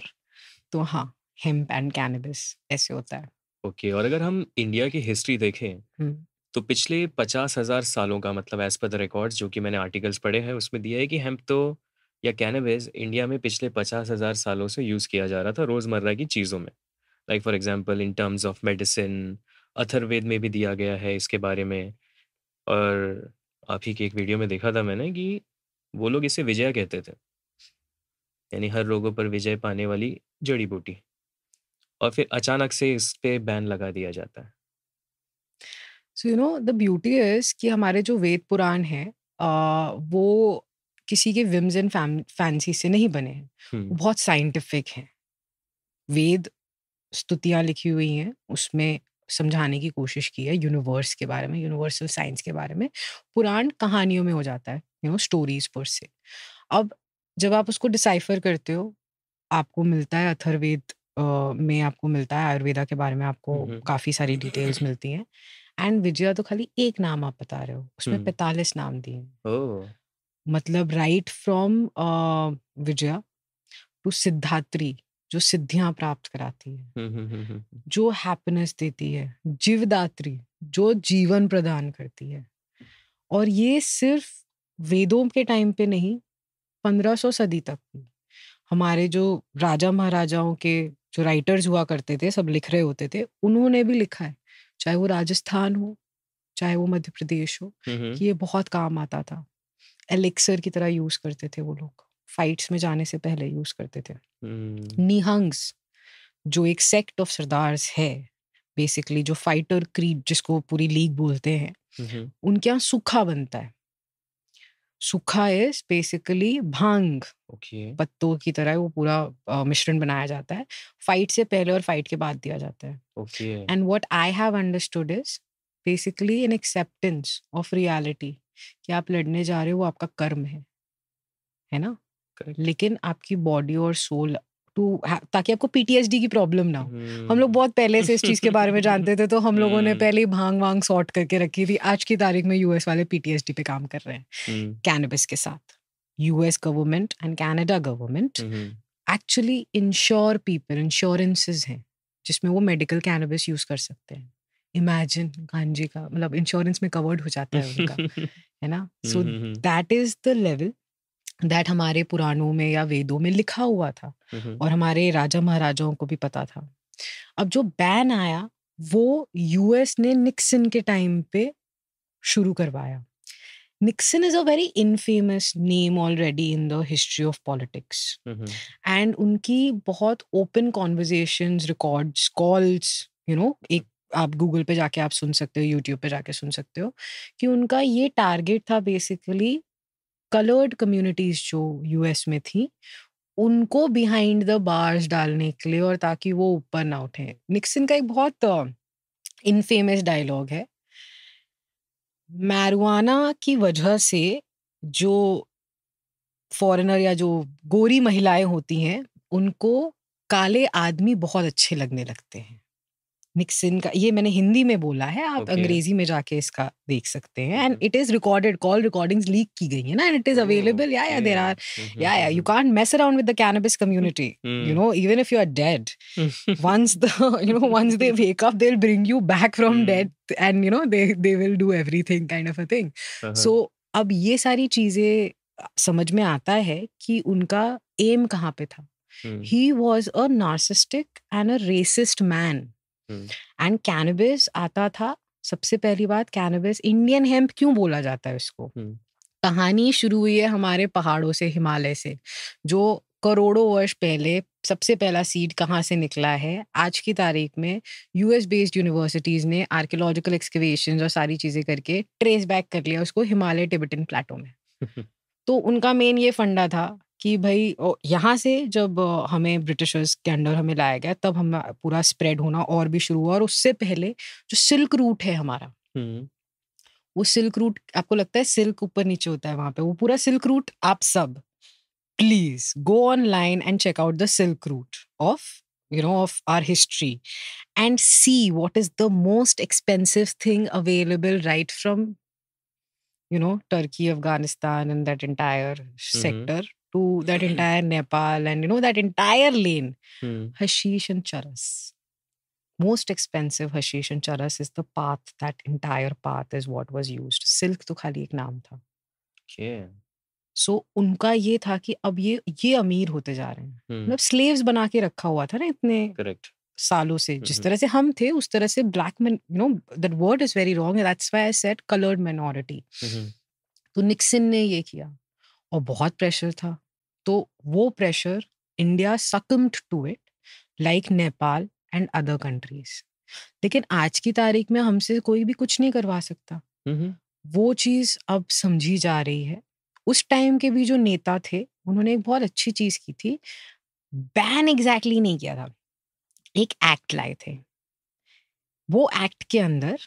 तो हाँ hemp and cannabis ऐसे होता है okay okay, और अगर हम India की history देखें तो पिछले पचास हजार सालों का मतलब एज पर द रिकॉर्ड जो कि मैंने आर्टिकल्स पढ़े हैं उसमें दिया है कि हेम्प तो या कैनबिस इंडिया में पिछले पचास हजार सालों से यूज़ किया जा रहा था रोज़मर्रा की चीज़ों में like for example in terms of medicine Atharvaveda में भी दिया गया है इसके बारे में और आप ही के एक वीडियो में देखा था मैंने कि वो लोग इसे विजया कहते थे यानी हर रोगों पर विजय पाने वाली जड़ी बूटी और फिर अचानक से इस पे बैन लगा दिया जाता है so you know the beauty is कि हमारे जो वेद पुराण है आ, वो किसी के विम्स एंड फैंसी से नहीं बने हैं hmm. वो बहुत साइंटिफिक हैं वेद स्तुतियाँ लिखी हुई हैं उसमें समझाने की कोशिश की है यूनिवर्स के बारे में यूनिवर्सल साइंस के बारे में पुराण कहानियों में हो जाता है यू नो स्टोरीज पर से अब जब आप उसको डिसाइफर करते हो आपको मिलता है अथर्वेद में आपको मिलता है आयुर्वेदा के बारे में आपको काफ़ी सारी डिटेल्स मिलती हैं एंड विजया तो खाली एक नाम आप बता रहे हो उसमें पैतालीस नाम दिए मतलब right from Vijaya to Siddhatri जो सिद्धियां प्राप्त कराती है जो हैप्पीनेस देती है जीवदात्री जो जीवन प्रदान करती है और ये सिर्फ वेदों के टाइम पे नहीं पंद्रह सौ सदी तक हमारे जो राजा महाराजाओं के जो राइटर्स हुआ करते थे सब लिख रहे होते थे उन्होंने भी लिखा है चाहे वो राजस्थान हो चाहे वो मध्य प्रदेश हो कि ये बहुत काम आता था एलेक्सर की तरह यूज करते थे वो लोग फाइट्स में जाने से पहले यूज करते थे निहंग्स जो एक सेक्ट ऑफ सरदार्स है बेसिकली जो फाइटर क्रीड जिसको पूरी लीग बोलते हैं उनके यहाँ सूखा बनता है सूखा इज बेसिकली भांग okay. पत्तों की तरह वो पूरा मिश्रण बनाया जाता है फाइट से पहले और फाइट के बाद दिया जाता है and what I have understood is basically an acceptance of reality कि आप लड़ने जा रहे हो वो आपका कर्म है है ना Correct. लेकिन आपकी बॉडी और सोल टू ताकि आपको पीटीएसडी की प्रॉब्लम ना हो hmm. हम लोग बहुत पहले से इस चीज़ के बारे में जानते थे तो हम लोगों ने हम्म। पहले ही भांग वांग सॉर्ट करके रखी थी आज की तारीख में यूएस वाले पीटीएसडी पे काम कर रहे हैं कैनबिस हम्म। के साथ US government and Canada government actually insure people insurances हैं जिसमें वो मेडिकल कैनबिस यूज कर सकते हैं इमेजिन गांजे का मतलब इंश्योरेंस में कवर्ड हो जाता है उनका है ना so that is the level that हमारे पुराणों में या वेदों में लिखा हुआ था और हमारे राजा महाराजाओं को भी पता था अब जो बैन आया वो यूएस ने निक्सन के टाइम पे शुरू करवाया Nixon is a very infamous name already in the history of politics and उनकी बहुत open conversation records calls you know एक आप गूगल पे जाके आप सुन सकते हो यूट्यूब पे जाके सुन सकते हो कि उनका ये टारगेट था बेसिकली कलर्ड कम्युनिटीज जो यूएस में थी उनको बिहाइंड द बार्स डालने के लिए और ताकि वो ऊपर ना उठे निक्सन का एक बहुत इनफेमस डायलॉग है मैरुआना की वजह से जो फॉरेनर या जो गोरी महिलाएं होती हैं उनको काले आदमी बहुत अच्छे लगने लगते हैं निक्सन का ये मैंने हिंदी में बोला है आप okay. अंग्रेजी में जाके इसका देख सकते हैं and hmm. It is recorded call recordings leak की गई है ना एंड इट इज अवेलेबल या या there are hmm, yeah yeah you can't mess around with the cannabis community you know even if you are dead once the you know once they wake up they will bring you back from dead and you know they they will do everything kind of a thing so अब ये सारी चीजें समझ में आता है कि उनका एम कहाँ पे था he was a narcissistic and a racist man and hmm. Cannabis आता था सबसे पहली बात कैनबिस इंडियन हेम्प क्यों बोला जाता है उसको हम्म। कहानी शुरू हुई है हमारे पहाड़ों से हिमालय से जो करोड़ों वर्ष पहले सबसे पहला सीड कहाँ से निकला है आज की तारीख में यूएस बेस्ड यूनिवर्सिटीज़ ने आर्कियोलॉजिकल एक्सकवेशन और सारी चीज़ें करके ट्रेस बैक कर लिया उसको हिमालय टिबिटन प्लेटो में तो उनका मेन ये फंडा था कि भाई यहाँ से जब हमें ब्रिटिशर्स के अंडर हमें लाया गया तब हम पूरा स्प्रेड होना और भी शुरू हुआ और उससे पहले जो सिल्क रूट है हमारा वो सिल्क रूट आपको लगता है सिल्क ऊपर नीचे होता है वहां पे वो पूरा सिल्क रूट आप सब please go online and check out the silk route of you know of our history and see what is the most expensive thing available right from you know Turkey Afghanistan and that entire sector to that entire Nepal and you know that entire lane. Hmm. Hashish and charas. Most expensive hashish and charas is the path. That entire path is what was used. Silk तो खाली एक नाम था. Okay. सो so, उनका ये था कि अब ये ये अमीर होते जा रहे हैं मतलब hmm. स्लेव्स बना के रखा हुआ था ना इतने करेक्ट सालों से जिस तरह से हम थे उस तरह से black man you know that word is very wrong that's why I said coloured minority तो निक्सन ने ये किया और बहुत प्रेशर था तो वो pressure India succumbed to it like Nepal and other countries लेकिन आज की तारीख में हमसे कोई भी कुछ नहीं करवा सकता mm-hmm. वो चीज अब समझी जा रही है उस टाइम के भी जो नेता थे उन्होंने एक बहुत अच्छी चीज की थी बैन एग्जैक्टली exactly नहीं किया था एक एक्ट लाए थे वो एक्ट के अंदर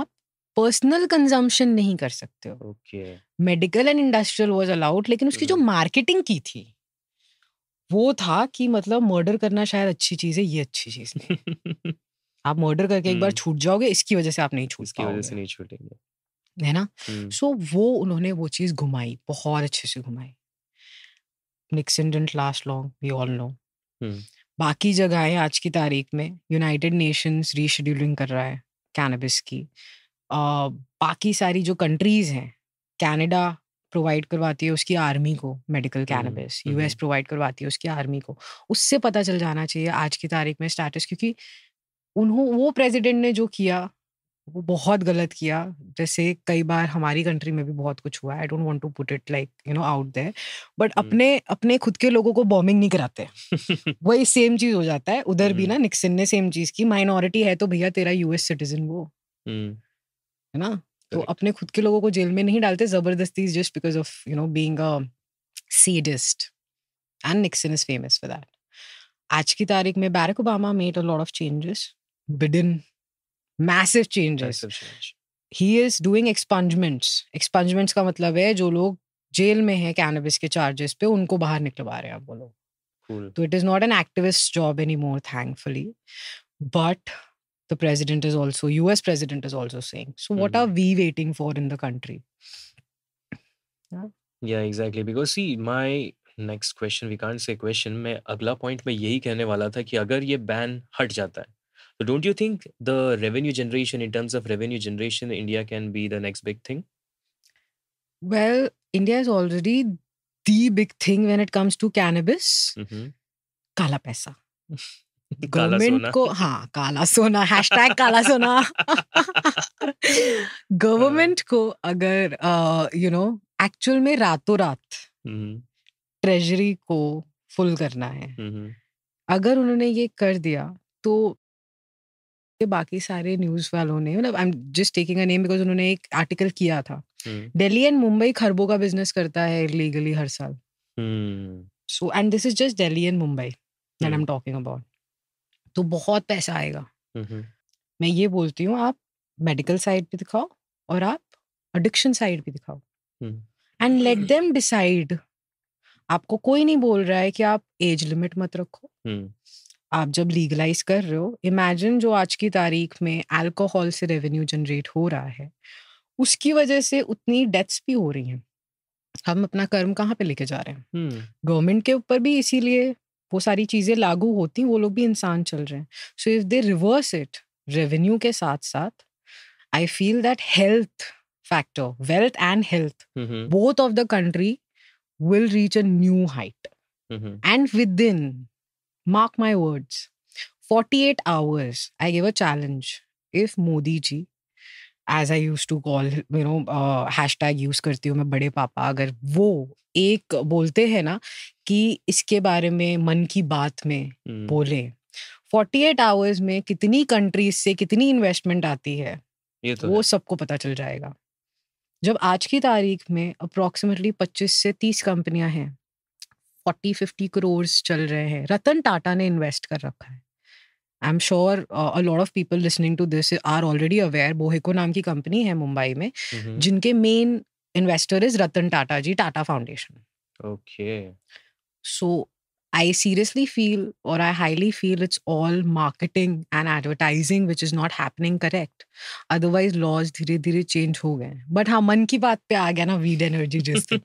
आप पर्सनल कंजम्पशन नहीं कर सकते हो medical and industrial was allowed लेकिन उसकी जो हम्म। मार्केटिंग की थी वो था कि मतलब मर्डर करना शायद अच्छी चीज है ये अच्छी चीज नहीं आप मर्डर करके एक बार हम्म। छूट जाओगे इसकी वजह से आप नहीं छूट इसकी वजह से नहीं छूटेंगे है ना हम्म। सो so, वो उन्होंने वो चीज घुमाई बहुत अच्छे से घुमाई Nixon didn't last long we all know बाकी जगहें आज की तारीख में यूनाइटेड नेशंस रीशेड्यूलिंग कर रहा है कैनबिस की बाकी सारी जो कंट्रीज हैं कनाडा प्रोवाइड करवाती है उसकी आर्मी को मेडिकल कैनबिस यूएस प्रोवाइड करवाती है उसकी आर्मी को उससे पता चल जाना चाहिए आज की तारीख में स्टेटस क्योंकि उन्होंने वो प्रेसिडेंट ने जो किया वो बहुत गलत किया जैसे कई बार हमारी कंट्री में भी बहुत कुछ हुआ I don't want to put it like you know out there but अपने अपने खुद के लोगों को बॉम्बिंग नहीं कराते वही सेम चीज हो जाता है उधर भी हम्म। ना निक्सन ने सेम चीज की माइनॉरिटी है तो भैया तेरा यूएस सिटीजन वो हम्म। है ना तो अपने खुद के लोगों को जेल में नहीं डालते जबरदस्ती just because of you know being sadist and Nixon is famous for that आज की तारीख में Barack Obama made a lot of changes Biden massive changes he is doing expungements expungements का मतलब है जो लोग जेल में है कैनबिस के चार्जेस पे उनको बाहर निकलवा रहे हैं आप वो लोग तो it is not an activist job any more thankfully but the president is also us president is also saying so what are mm-hmm. we waiting for in the country yeah. yeah exactly because see my next question we can't say question main agla point mein yahi kehne wala tha ki ban hat jata so don't you think the revenue generation in terms of revenue generation india can be the next big thing well india is already the big thing when it comes to cannabis mm kala paisa government को हाँ काला सोना hash tag काला सोना government को अगर you no actual में रातों रात ट्रेजरी को फुल करना है mm-hmm. अगर उन्होंने ये कर दिया तो बाकी सारे न्यूज वालों ने मतलब I am just taking a name because उन्होंने एक आर्टिकल किया था mm. दिल्ली एंड मुंबई खरबों का बिजनेस करता है लीगली हर साल so and this is just Delhi and Mumbai and I am talking about तो बहुत पैसा आएगा मैं ये बोलती हूँ आप मेडिकल साइड भी दिखाओ और आप एडिक्शन साइड भी दिखाओ एंड लेट देम डिसाइड आपको कोई नहीं बोल रहा है कि आप एज लिमिट मत रखो आप जब लीगलाइज कर रहे हो इमेजिन जो आज की तारीख में अल्कोहल से रेवेन्यू जनरेट हो रहा है उसकी वजह से उतनी डेथ्स भी हो रही हैं हम अपना कर्म कहाँ पे लेके जा रहे हैं गवर्नमेंट के ऊपर भी इसीलिए वो सारी चीज़ें लागू होती वो लोग भी इंसान चल रहे हैं so if they reverse it revenue के साथ साथ I feel that health factor wealth and health both of the country will reach a new height and within mark my words forty eight hours I gave a challenge if Modi ji as I used to call you know hashtag use करती हूँ मैं बड़े पापा अगर वो एक बोलते हैं ना कि इसके बारे में मन की बात में hmm. बोले एट आवर्स में कितनी कंट्रीज से कितनी इन्वेस्टमेंट आती है ये तो वो सबको पता चल जाएगा जब आज की तारीख में अप्रोक्सीमेटली पच्चीस से तीस कंपनियां हैं फोर्टी फिफ्टी करोड़ चल रहे हैं रतन टाटा ने इन्वेस्ट कर रखा है I am sure a lot of people listening to this are already aware Boheco नाम की कंपनी है मुंबई में mm-hmm. जिनके main investor is Ratan Tata ji Tata foundation okay so I seriously feel, or I highly feel, it's all marketing and advertising which is not happening correct. Otherwise, laws धीरे धीरे change हो गए But हाँ मन की बात पे आ गया ना weed energy जैसे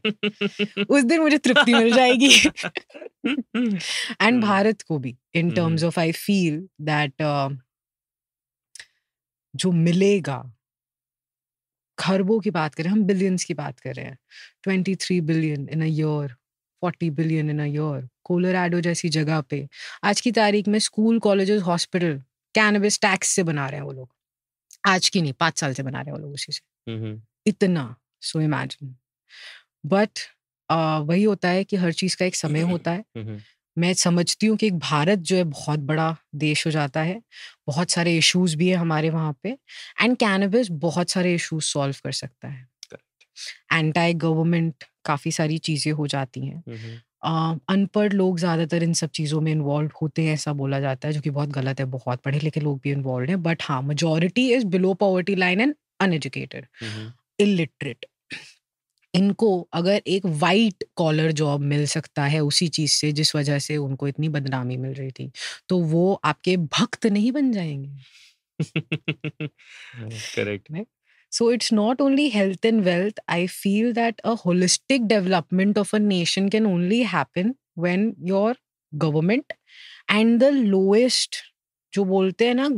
उस दिन मुझे तृप्ति मिल जाएगी एंड भारत को भी terms of I feel that uh, जो मिलेगा खरबों की बात कर रहे हैं हम बिलियंस की बात कर रहे हैं twenty three billion in a year forty billion in a Colorado जैसी जगह पे आज की तारीख में school college hospital cannabis tax से बना रहे हैं वो लोग आज की नहीं पांच साल से बना रहे हैं वो लोग उसी से mm-hmm. इतना सो इमेजिन बट वही होता है कि हर चीज़ का एक समय होता है mm-hmm. मैं समझती हूँ कि एक भारत जो है बहुत बड़ा देश हो जाता है बहुत सारे इश्यूज भी है हमारे वहाँ पे एंड कैनबिस बहुत सारे इश्यूज सॉल्व कर सकता है एंटी गवर्नमेंट काफ़ी सारी चीज़ें हो जाती हैं अनपढ़ लोग ज़्यादातर इन सब चीज़ों में इन्वॉल्व होते हैं ऐसा बोला जाता है जो कि बहुत गलत है बहुत पढ़े लिखे लोग भी इन्वॉल्व हैं बट हाँ majority is below poverty line and uneducated illiterate इनको अगर एक वाइट कॉलर जॉब मिल सकता है उसी चीज़ से जिस वजह से उनको इतनी बदनामी मिल रही थी तो वो आपके भक्त नहीं बन जाएंगे correct So it's not only health and wealth. I feel that a holistic development of a nation can only happen when your government and the lowest जो बोलते हैं ना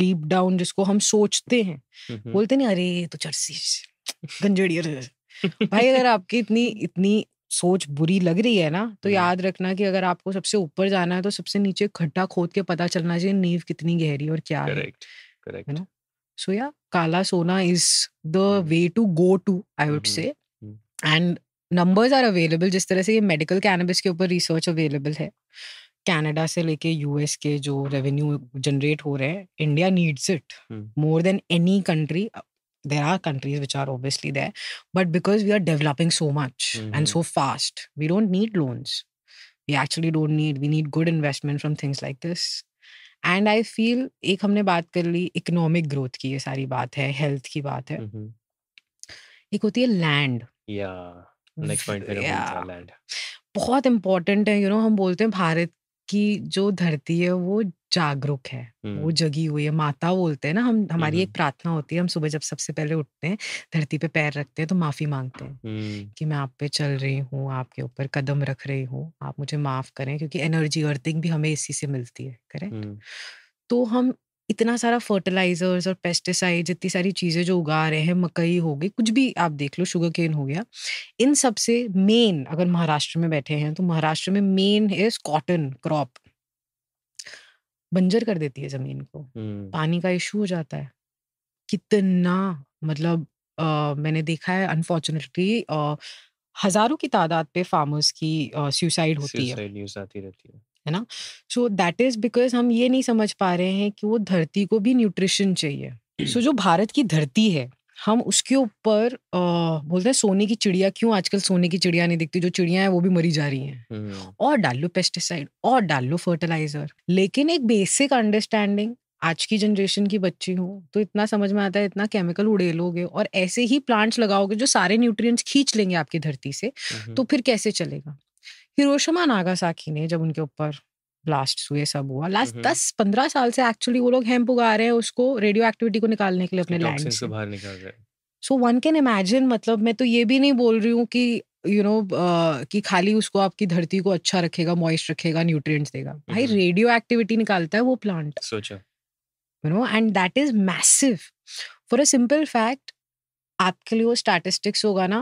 डीप डाउन जिसको हम सोचते हैं mm-hmm. बोलते नहीं अरे तो चर्सी गंजेड़ी भाई अगर आपकी इतनी इतनी सोच बुरी लग रही है ना तो yeah. याद रखना कि अगर आपको सबसे ऊपर जाना है तो सबसे नीचे खड्डा खोद के पता चलना चाहिए नींव कितनी गहरी और क्या Correct. है ना सो yeah kala sona is the way to go to I would say and numbers are available जिस तरह से ये मेडिकल कैनबिस के ऊपर रिसर्च अवेलेबल है कैनेडा से लेके यूएस के जो रेवेन्यू जनरेट हो रहे हैं India needs it more than any country there are countries which are obviously there but because we are developing so much and so fast we don't need loans we actually don't need we need good investment from things like this and I feel एक हमने बात कर ली economic growth की ये सारी बात है health की बात है mm-hmm. एक होती है लैंड या नेक्स्ट पॉइंट लैंड बहुत इंपॉर्टेंट है यू you नो know, हम बोलते हैं भारत कि जो धरती है वो जागरूक है वो जगी हुई है माता बोलते हैं ना हम हमारी एक प्रार्थना होती है हम सुबह जब सबसे पहले उठते हैं धरती पे पैर रखते हैं तो माफी मांगते हैं कि मैं आप पे चल रही हूँ आपके ऊपर कदम रख रही हूँ आप मुझे माफ करें क्योंकि एनर्जी अर्थिंग भी हमें इसी से मिलती है करेक्ट तो हम इतना सारा फर्टिलाइजर्स और पेस्टिसाइड इतनी सारी चीज़ें जो उगा रहे हैं मकई हो गई कुछ भी आप देख लो शुगर केन हो गया इन सब से मेन अगर महाराष्ट्र में बैठे हैं तो महाराष्ट्र में मेन इज कॉटन क्रॉप बंजर कर देती है ज़मीन को hmm. पानी का इशू हो जाता है कितना मतलब आ, मैंने देखा है अनफॉर्चुनेटली हजारों की तादाद पे फार्मर्स की सुसाइड होती है आती रहती है है ना सो दैट इज बिकॉज हम ये नहीं समझ पा रहे हैं कि वो धरती को भी न्यूट्रिशन चाहिए सो so, जो भारत की धरती है हम उसके ऊपर बोलते हैं सोने की चिड़िया क्यों आजकल सोने की चिड़िया नहीं दिखती जो चिड़िया है वो भी मरी जा रही हैं हम्म। और डाल लो पेस्टिसाइड और डाल लो फर्टिलाइजर लेकिन एक बेसिक अंडरस्टैंडिंग आज की जनरेशन की बच्ची हो तो इतना समझ में आता है इतना केमिकल उड़ेलोगे और ऐसे ही प्लांट्स लगाओगे जो सारे न्यूट्रिएंट्स खींच लेंगे आपकी धरती से हम्म। तो फिर कैसे चलेगा हिरोशिमा नागासाकी ने जब उनके ऊपर ब्लास्ट हुए सब हुआ लास्ट हम्म। दस पंद्रह साल से एक्चुअली वो लोग हेम्प उगा रहे हैं उसको रेडियो एक्टिविटी को निकालने के लिए अपने लैंड से बाहर निकाल रहे हैं सो वन कैन इमेजिन मतलब मैं तो ये भी नहीं बोल रही हूँ कि you you know know, uh, कि खाली उसको आपकी धरती को अच्छा रखेगा मॉइस्ट रखेगा न्यूट्रिएंट्स देगा भाई रेडियो हम्म। एक्टिविटी निकालता है वो प्लांट सोचा you know and that is massive for a simple fact आपके लिए वो स्टैटिस्टिक्स होगा ना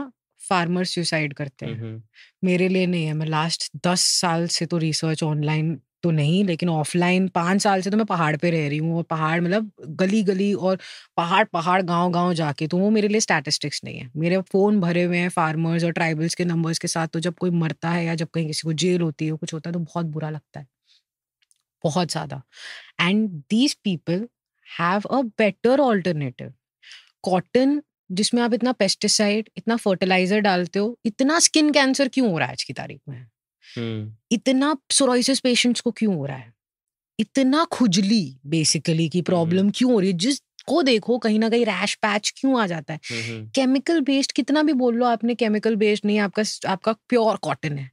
फार्मर सुसाइड करते हैं हम्म। मेरे लिए नहीं है मैं लास्ट दस साल से तो रिसर्च ऑनलाइन तो नहीं लेकिन ऑफलाइन पाँच साल से तो मैं पहाड़ पे रह रही हूँ और पहाड़ मतलब गली गली और पहाड़ पहाड़ गांव गांव जाके तो वो मेरे लिए स्टैटिस्टिक्स नहीं है मेरे फ़ोन भरे हुए हैं फार्मर्स और ट्राइबल्स के नंबर्स के साथ तो जब कोई मरता है या जब कहीं किसी को जेल होती है कुछ होता है तो बहुत बुरा लगता है बहुत ज़्यादा and these people have a better alternative cotton जिसमें आप इतना पेस्टिसाइड इतना फर्टिलाइजर डालते हो इतना स्किन कैंसर क्यों हो रहा है आज की तारीख में हम्म। इतना सोरोसिस पेशेंट्स को क्यों हो रहा है इतना खुजली बेसिकली की प्रॉब्लम हम्म। क्यों हो रही है जिस को देखो कहीं ना कहीं रैश पैच क्यों आ जाता है केमिकल हम्म, बेस्ड कितना भी बोल लो आपने केमिकल बेस्ड नहीं आपका आपका प्योर कॉटन है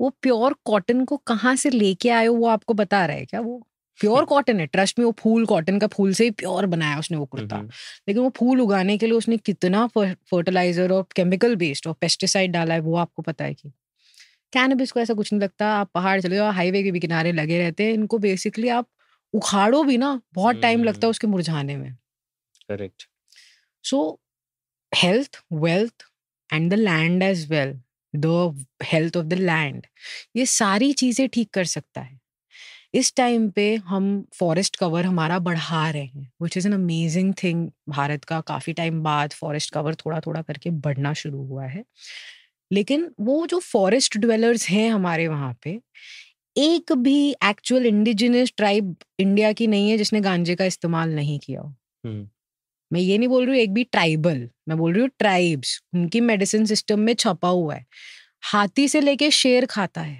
वो प्योर कॉटन को कहाँ से लेके आए हो वो आपको बता रहा है क्या वो प्योर कॉटन है ट्रस्ट में वो फूल कॉटन का फूल से ही प्योर बनाया उसने वो कुर्ता हम्म। लेकिन वो फूल उगाने के लिए उसने कितना फर्टिलाइजर और केमिकल बेस्ड और पेस्टिसाइड डाला है वो आपको पता है कि कैनबिस को ऐसा कुछ नहीं लगता आप पहाड़ चले जाओ हाईवे के भी किनारे लगे रहते हैं इनको बेसिकली आप उखाड़ो भी ना बहुत टाइम हम्म। लगता है उसके मुरझाने में correct so health wealth and the land as well the health of the land ये सारी चीज़ें ठीक कर सकता है इस टाइम पे हम फॉरेस्ट कवर हमारा बढ़ा रहे हैं which is an amazing thing Bharat का काफ़ी टाइम बाद फॉरेस्ट कवर थोड़ा थोड़ा करके बढ़ना शुरू हुआ है लेकिन वो जो फॉरेस्ट ड्वेलर्स हैं हमारे वहाँ पे एक भी एक्चुअल इंडिजिनियस ट्राइब इंडिया की नहीं है जिसने गांजे का इस्तेमाल नहीं किया हो hmm. मैं ये नहीं बोल रही हूँ एक भी ट्राइबल मैं बोल रही हूँ ट्राइब्स उनकी मेडिसिन सिस्टम में छपा हुआ है हाथी से लेके शेर खाता है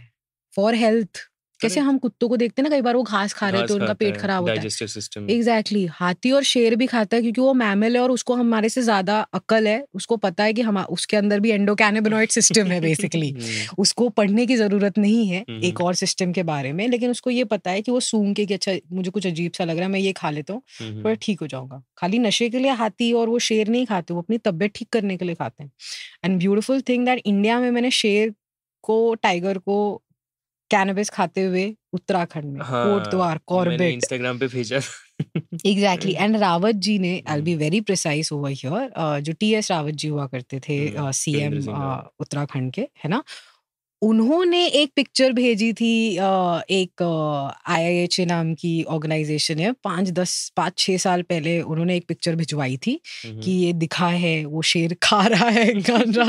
फॉर हेल्थ कैसे हम कुत्तों को देखते हैं ना कई बार वो घास खा रहे तो उनका पेट खराब होता है एग्जैक्टली exactly. हाथी और शेर भी खाता है क्योंकि वो मैमल है और उसको हमारे से ज्यादा अकल है उसको पता है कि हम उसके अंदर भी एंडोकैनबिनोइड सिस्टम है बेसिकली हम्म। उसको पढ़ने की जरूरत नहीं है हम्म। एक और सिस्टम के बारे में लेकिन उसको ये पता है कि वो सूंग के कि अच्छा मुझे कुछ अजीब सा लग रहा है मैं ये खा लेता हूँ हम्म, पर ठीक हो जाऊंगा खाली नशे के लिए हाथी और वो शेर नहीं खाते वो अपनी तबियत ठीक करने के लिए खाते हैं and beautiful thing that India में मैंने शेर को टाइगर को कैनबिस खाते हुए उत्तराखंड में हाँ, कोट द्वार तो कॉर्बेट इंस्टाग्राम पे भेजा एग्जैक्टली एंड रावत जी ने I be very precise over here जो टी एस रावत जी हुआ करते थे सीएम hmm, uh, uh, हाँ। उत्तराखंड के है ना उन्होंने एक पिक्चर भेजी थी एक आई नाम की ऑर्गेनाइजेशन है पाँच दस पाँच छः साल पहले उन्होंने एक पिक्चर भिजवाई थी हम्म, कि हम्म। ये दिखा है वो शेर खा रहा है गाना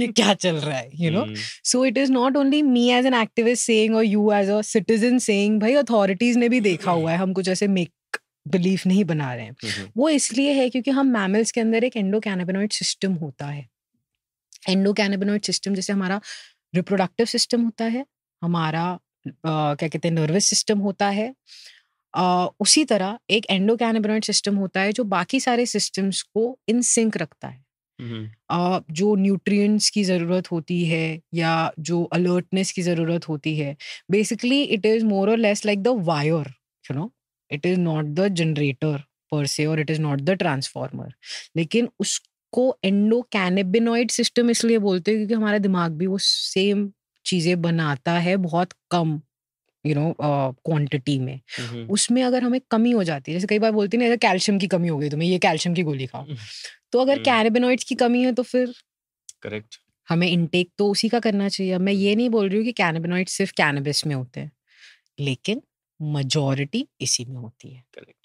ये क्या चल रहा है you know so it is not only me as an activist saying और you as a citizen saying भाई अथॉरिटीज़ ने भी देखा हुआ है हम कुछ ऐसे मेक बिलीफ नहीं बना रहे हैं हम्म, वो इसलिए है क्योंकि हम मैमल्स के अंदर एक एंडो सिस्टम होता है एंडो सिस्टम जैसे हमारा रिप्रोडक्टिव सिस्टम होता है हमारा आ, क्या कहते हैं नर्वस सिस्टम होता है आ, उसी तरह एक एंडोकैनबरॉइड सिस्टम होता है जो बाकी सारे सिस्टम्स को इन सिंक रखता है आ, हम्म। जो न्यूट्रिएंट्स की ज़रूरत होती है या जो अलर्टनेस की ज़रूरत होती है बेसिकली इट इज़ मोर और less like the wire you know it is not the generator पर से और it is not the transformer लेकिन उस को एंडोकैनबिनोइड सिस्टम इसलिए बोलते हैं क्योंकि हमारा दिमाग भी वो सेम चीज़ें बनाता है बहुत कम यू नो क्वांटिटी में उसमें अगर हमें कमी हो जाती है जैसे कई बार बोलते हैं ना कैल्शियम की कमी हो गई तुम्हें ये कैल्शियम की गोली खाओ तो अगर कैरेबिनोइड्स की कमी है तो फिर करेक्ट हमें इनटेक तो उसी का करना चाहिए मैं ये नहीं बोल रही हूँ कि कैनबिनॉइड सिर्फ कैनबिस में होते हैं लेकिन मजॉरिटी इसी में होती है करेक्ट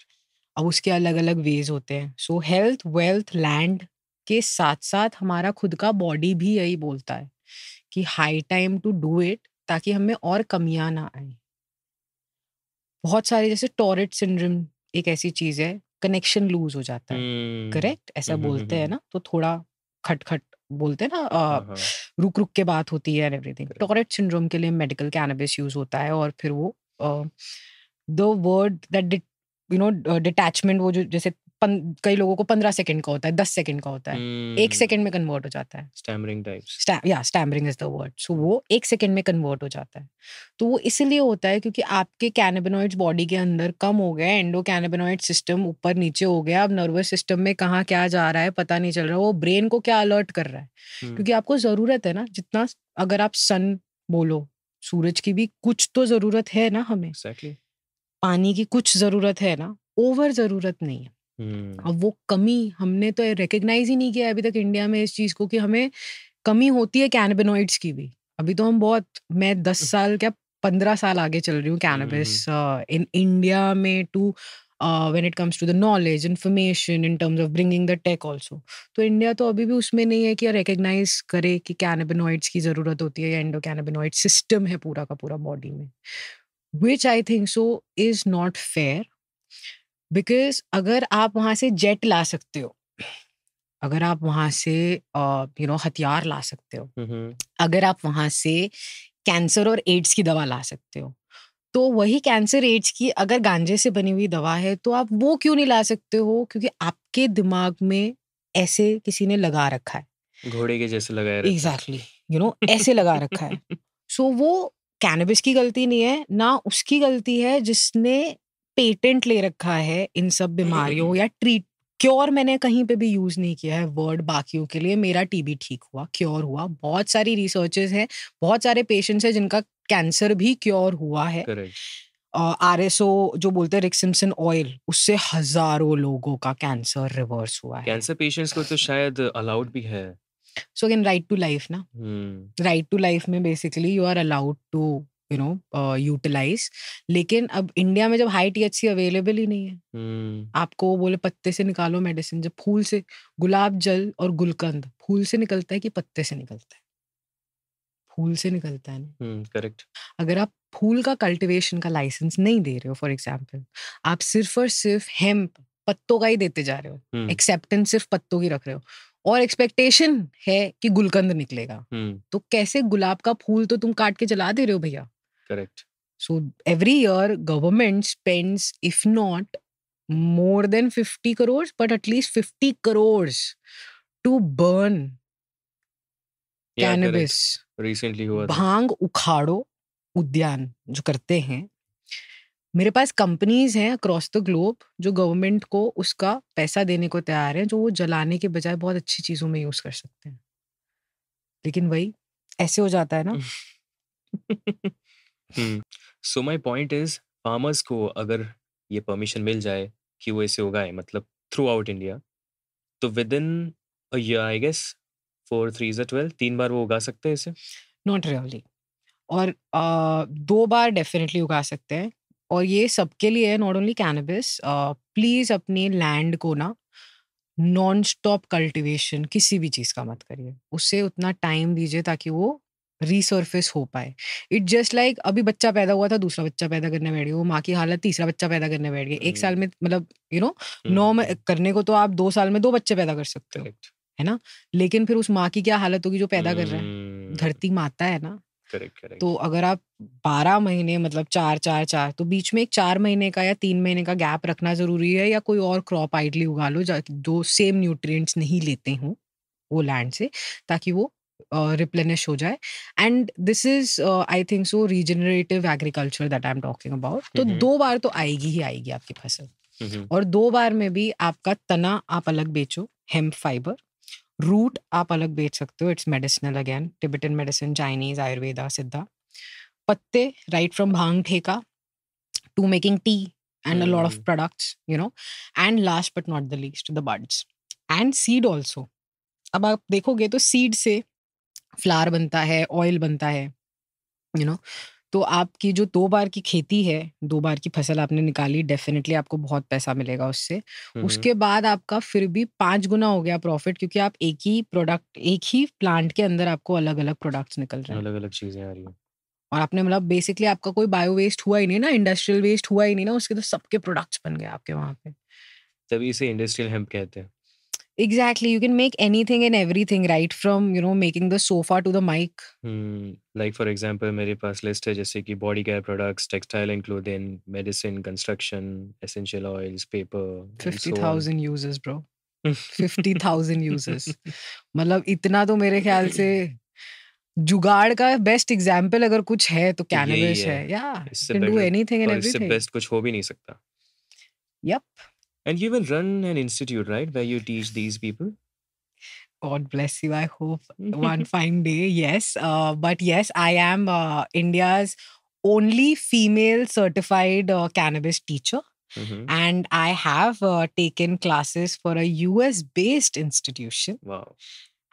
अब उसके अलग अलग वेज होते हैं सो हेल्थ वेल्थ लैंड के साथ साथ हमारा खुद का बॉडी भी यही बोलता है कि high time to do it ताकि हमें और कमियां ना आए बहुत सारे जैसे टॉरेट सिंड्रोम एक ऐसी चीज है कनेक्शन लूज हो जाता है करेक्ट हम्म, hmm. ऐसा hmm. बोलते हैं ना तो थोड़ा खटखट बोलते हैं ना uh, हाँ, हाँ। रुक रुक के बात होती है एवरीथिंग टॉरेट सिंड्रोम के लिए मेडिकल कैनबिस यूज होता है और फिर वो the word that you know detachment वो जो जैसे कई लोगों को पंद्रह सेकंड का होता है दस सेकंड का होता है hmm. एक हम्म। सेकंड में कन्वर्ट हो जाता है स्टैमरिंग टाइप्स या stammering is the word so वो एक सेकंड में कन्वर्ट हो जाता है तो वो इसलिए होता है क्योंकि आपके कैनेबिनॉइड्स बॉडी के अंदर कम हो गए एंडो कैनेबिनॉइड सिस्टम ऊपर नीचे हो गया अब नर्वस सिस्टम में कहाँ क्या जा रहा है पता नहीं चल रहा वो ब्रेन को क्या अलर्ट कर रहा है hmm. क्योंकि आपको ज़रूरत है ना जितना अगर आप सन बोलो सूरज की भी कुछ तो ज़रूरत है ना हमें exactly. पानी की कुछ ज़रूरत है ना ओवर ज़रूरत नहीं है हम्म। अब वो कमी हमने तो रिकग्नाइज ही नहीं किया अभी तक इंडिया में इस चीज को कि हमें कमी होती है कैनबेनोइड्स की भी अभी तो हम बहुत मैं दस साल क्या पंद्रह साल आगे चल रही हूँ कैनबिस इन इंडिया में to when it comes to the knowledge information in terms of bringing the tech also तो इंडिया तो अभी भी उसमें नहीं है कि रिकग्नाइज करे कि कैनबेनोइड्स की ज़रूरत होती है या एंडो कैनबेनोइड सिस्टम है पूरा का पूरा बॉडी में which I think so is not fair because अगर आप वहाँ से जेट ला सकते हो अगर आप वहाँ से यू नो हथियार ला सकते हो mm-hmm. अगर आप वहाँ से कैंसर और एड्स की दवा ला सकते हो तो वही कैंसर एड्स की अगर गांजे से बनी हुई दवा है तो आप वो क्यों नहीं ला सकते हो क्योंकि आपके दिमाग में ऐसे किसी ने लगा रखा है घोड़े के जैसे लगा एग्जैक्टली यू नो ऐसे लगा रखा है सो so, वो कैनबिस की गलती नहीं है ना उसकी गलती है जिसने पेटेंट ले रखा है इन सब बीमारियों हम्म। या ट्रीट क्योर मैंने कहीं पे भी यूज नहीं किया है वर्ड बाकियों के लिए मेरा टीबी ठीक हुआ क्योर हुआ बहुत सारी रिसर्चेस हैं बहुत सारे पेशेंट्स हैं जिनका कैंसर भी क्योर हुआ है आर एस ओ जो बोलते हैं रिक्सिमसन ऑयल उससे हजारों लोगों का कैंसर रिवर्स हुआ है कैंसर पेशेंट्स को तो शायद अलाउड भी है so again right to life ना राइट टू लाइफ में basically you are allowed to you know utilize लेकिन अब इंडिया में जब हाई सी अवेलेबल ही नहीं है hmm. आपको वो बोले पत्ते से निकालो मेडिसिन जब फूल से गुलाब जल और गुलकंद फूल से निकलता है कि पत्ते से निकलता है फूल से निकलता है करेक्ट हम्म, hmm, अगर आप फूल का कल्टीवेशन का लाइसेंस नहीं दे रहे हो फॉर एग्जाम्पल आप सिर्फ और सिर्फ हेम्प पत्तों का ही देते जा रहे हो एक्सेप्टेंस हम्म। hmm. सिर्फ पत्तों की रख रहे हो और एक्सपेक्टेशन है कि गुलकंद निकलेगा hmm. तो कैसे गुलाब का फूल तो तुम काट के जला दे रहे हो भैया Correct. So every year, government spends, if not more than 50 crores, but at least 50 crores to burn yeah, cannabis. Correct. Recently हुआ Bhang Ukhado Udyan, जो करते हैं मेरे पास कंपनीज हैं अक्रॉस द ग्लोब जो गवर्नमेंट को उसका पैसा देने को तैयार हैं जो वो जलाने के बजाय बहुत अच्छी चीज़ों में यूज़ कर सकते हैं लेकिन वही ऐसे हो जाता है ना so my point is farmers को अगर ये परमिशन मिल जाए कि वो इसे उगाए मतलब थ्रू आउट इंडिया तो within I guess four three is twelve तीन बार वो उगा सकते हैं इसे नॉट रियली और uh, दो बार डेफिनेटली उगा सकते हैं और ये सबके लिए है नॉट ओनली कैनबिस प्लीज़ अपने लैंड को ना नॉन स्टॉप कल्टिवेशन किसी भी चीज़ का मत करिए उससे उतना टाइम दीजिए ताकि वो रिसर्फेस हो पाए इट जस्ट लाइक अभी बच्चा पैदा हुआ था दूसरा बच्चा पैदा करने बैठ गया वो माँ की हालत तीसरा बच्चा पैदा करने बैठ गया एक साल हम्म। में मतलब यू नो हम्म, नौ में हम्म। करने को तो आप दो साल में दो बच्चे पैदा कर सकते हो है ना लेकिन फिर उस माँ की क्या हालत होगी जो पैदा कर रहा है धरती माता है ना करेक्ट करेक्ट तो अगर आप बारह महीने मतलब चार चार चार तो बीच में एक चार महीने का या तीन महीने का गैप रखना जरूरी है या कोई और क्रॉप आइडली उगा लो जो सेम न्यूट्रिएंट्स नहीं लेते हो वो लैंड से ताकि वो रिप्लेनिश हो जाए and this is I think so regenerative agriculture that I am talking about तो हम्म। दो बार तो आएगी ही आएगी आपकी फसल हम्म। और दो बार में भी आपका तना आप अलग बेचो हेम्प फाइबर रूट आप अलग बेच सकते हो it's medicinal again Tibetan medicine Chinese Ayurveda Siddha पत्ते right from bhang theka to making tea and a lot of products you know and last but not the least the birds and seed also अब आप देखोगे तो सीड से फ्लावर बनता है oil बनता है यू you नो know? तो आपकी जो दो बार की खेती है दो बार की फसल आपने निकाली डेफिनेटली आपको बहुत पैसा मिलेगा उससे उसके बाद आपका फिर भी पांच गुना हो गया प्रॉफिट क्योंकि आप एक ही प्रोडक्ट एक ही प्लांट के अंदर आपको अलग अलग प्रोडक्ट्स निकल रहे हैं अलग अलग चीजें आ रही है और आपने मतलब बेसिकली आपका कोई बायो वेस्ट हुआ ही नहीं ना इंडस्ट्रियल वेस्ट हुआ ही नहीं ना उसके तो सबके प्रोडक्ट्स बन गए आपके वहाँ पे तभी इसे इंडस्ट्रियल हेम्प कहते हैं exactly you can make anything and everything right from you know making the sofa to the mic hmm. like for example मेरे पास list है जैसे कि body care products textile and clothing medicine construction essential oils paper 50000 so users bro 50000 users matlab itna to mere khayal se जुगाड़ का best example अगर कुछ है तो कैनवेस है या can do anything and everything इससे बेस्ट कुछ हो भी नहीं सकता yep yep. And you even run an institute, right, where you teach these people? God bless you. I hope one fine day, yes. Uh, but yes, I am uh, India's only female certified uh, cannabis teacher. Mm-hmm. And I have uh, taken classes for a US based institution. Wow.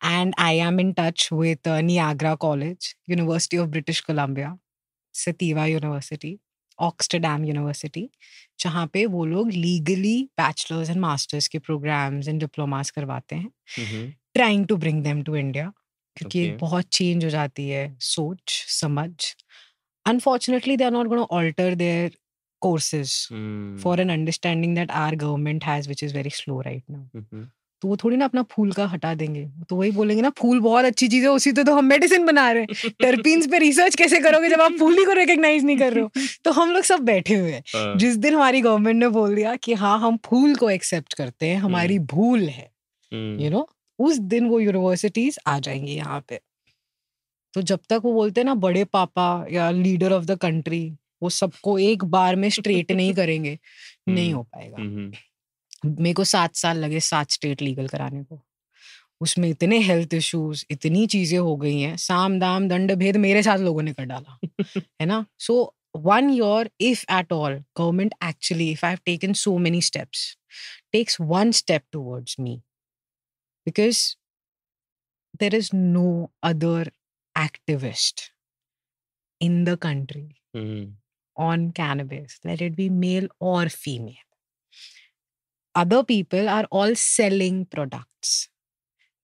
And I am in touch with uh, Niagara College, University of British Columbia, Sativa University. Oaksterdam university जहाँ पे वो लोग legally bachelors and masters के programmes and diplomas करवाते हैं trying to bring them to India क्योंकि okay. बहुत change हो जाती है सोच समझ unfortunately they are not gonna alter their courses for an understanding that our government has which is very slow right now तो वो थोड़ी ना अपना फूल का हटा देंगे तो वही बोलेंगे ना फूल बहुत अच्छी चीज है उसी तो, तो हम मेडिसिन बना रहे हैं टर्पीन पे रिसर्च कैसे करोगे जब आप फूल ही को रिकग्नाइज नहीं कर रहे हो तो हम लोग सब बैठे हुए हैं हाँ। जिस दिन हमारी गवर्नमेंट ने बोल दिया कि हाँ हम फूल को एक्सेप्ट करते हैं हमारी हम्म। भूल है यू हम्म। नो उस दिन वो यूनिवर्सिटीज आ जाएंगी यहाँ पे तो जब तक वो बोलते हैं ना बड़े पापा या लीडर ऑफ द कंट्री वो सबको एक बार में स्ट्रेट नहीं करेंगे नहीं हम्म। हो पाएगा मेरे को सात साल लगे सात स्टेट लीगल कराने को उसमें इतने हेल्थ इश्यूज इतनी चीजें हो गई हैं साम दाम दंड भेद मेरे साथ लोगों ने कर डाला है ना so one your if at all government actually if I have taken so many steps takes one step towards me because there is no other activist in the country on cannabis let it be male और female other people are all selling products.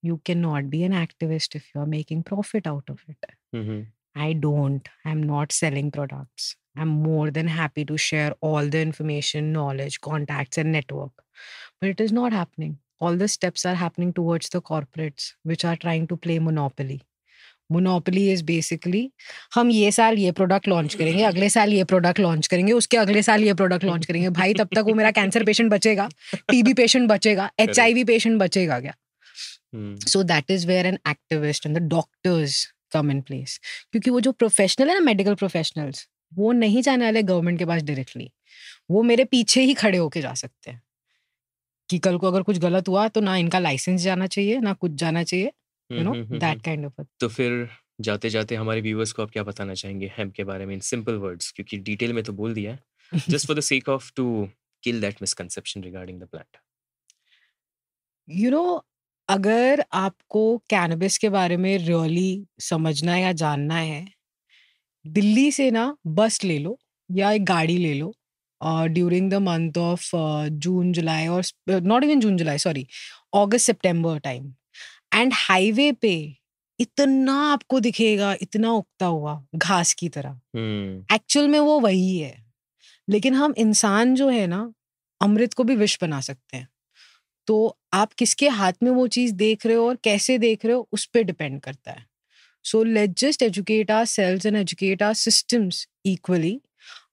You cannot be an activist if you are making profit out of it. Mm-hmm. I don't. I'm not selling products. I'm more than happy to share all the information, knowledge, contacts, and network. But it is not happening. All the steps are happening towards the corporates, which are trying to play monopoly. Monopoly is basically हम ये साल ये product launch करेंगे अगले साल ये product launch करेंगे उसके अगले साल ये प्रोडक्ट लॉन्च करेंगे भाई तब तक वो मेरा कैंसर पेशेंट बचेगा टीबी पेशेंट बचेगा एच आई वी पेशेंट बचेगा क्या so that is where an activist and the doctors come in place क्योंकि वो जो प्रोफेशनल है ना मेडिकल प्रोफेशनल्स वो नहीं जाने वाले गवर्नमेंट के पास डायरेक्टली वो मेरे पीछे ही खड़े होके जा सकते हैं कि कल को अगर कुछ गलत हुआ तो ना इनका लाइसेंस जाना चाहिए ना कुछ जाना चाहिए you know that kind of तो फिर जाते जाते हमारे को आप क्या बताना चाहेंगे हेम्प के बारे में इन सिंपल वर्ड्स क्योंकि डिटेल में तो बोल दिया है just for the sake of to kill that misconception regarding the plant you know अगर आपको कैनबिस के बारे में रियली समझना या जानना है दिल्ली से ना बस ले लो या एक गाड़ी ले लो during the month of June July और not even June July sorry August September time and highway पे इतना आपको दिखेगा इतना उगता हुआ घास की तरह एक्चुअल hmm. में वो वही है लेकिन हम इंसान जो है ना अमृत को भी विष बना सकते हैं तो आप किसके हाथ में वो चीज देख रहे हो और कैसे देख रहे हो उस पर डिपेंड करता है so let just educate our cells and educate our systems equally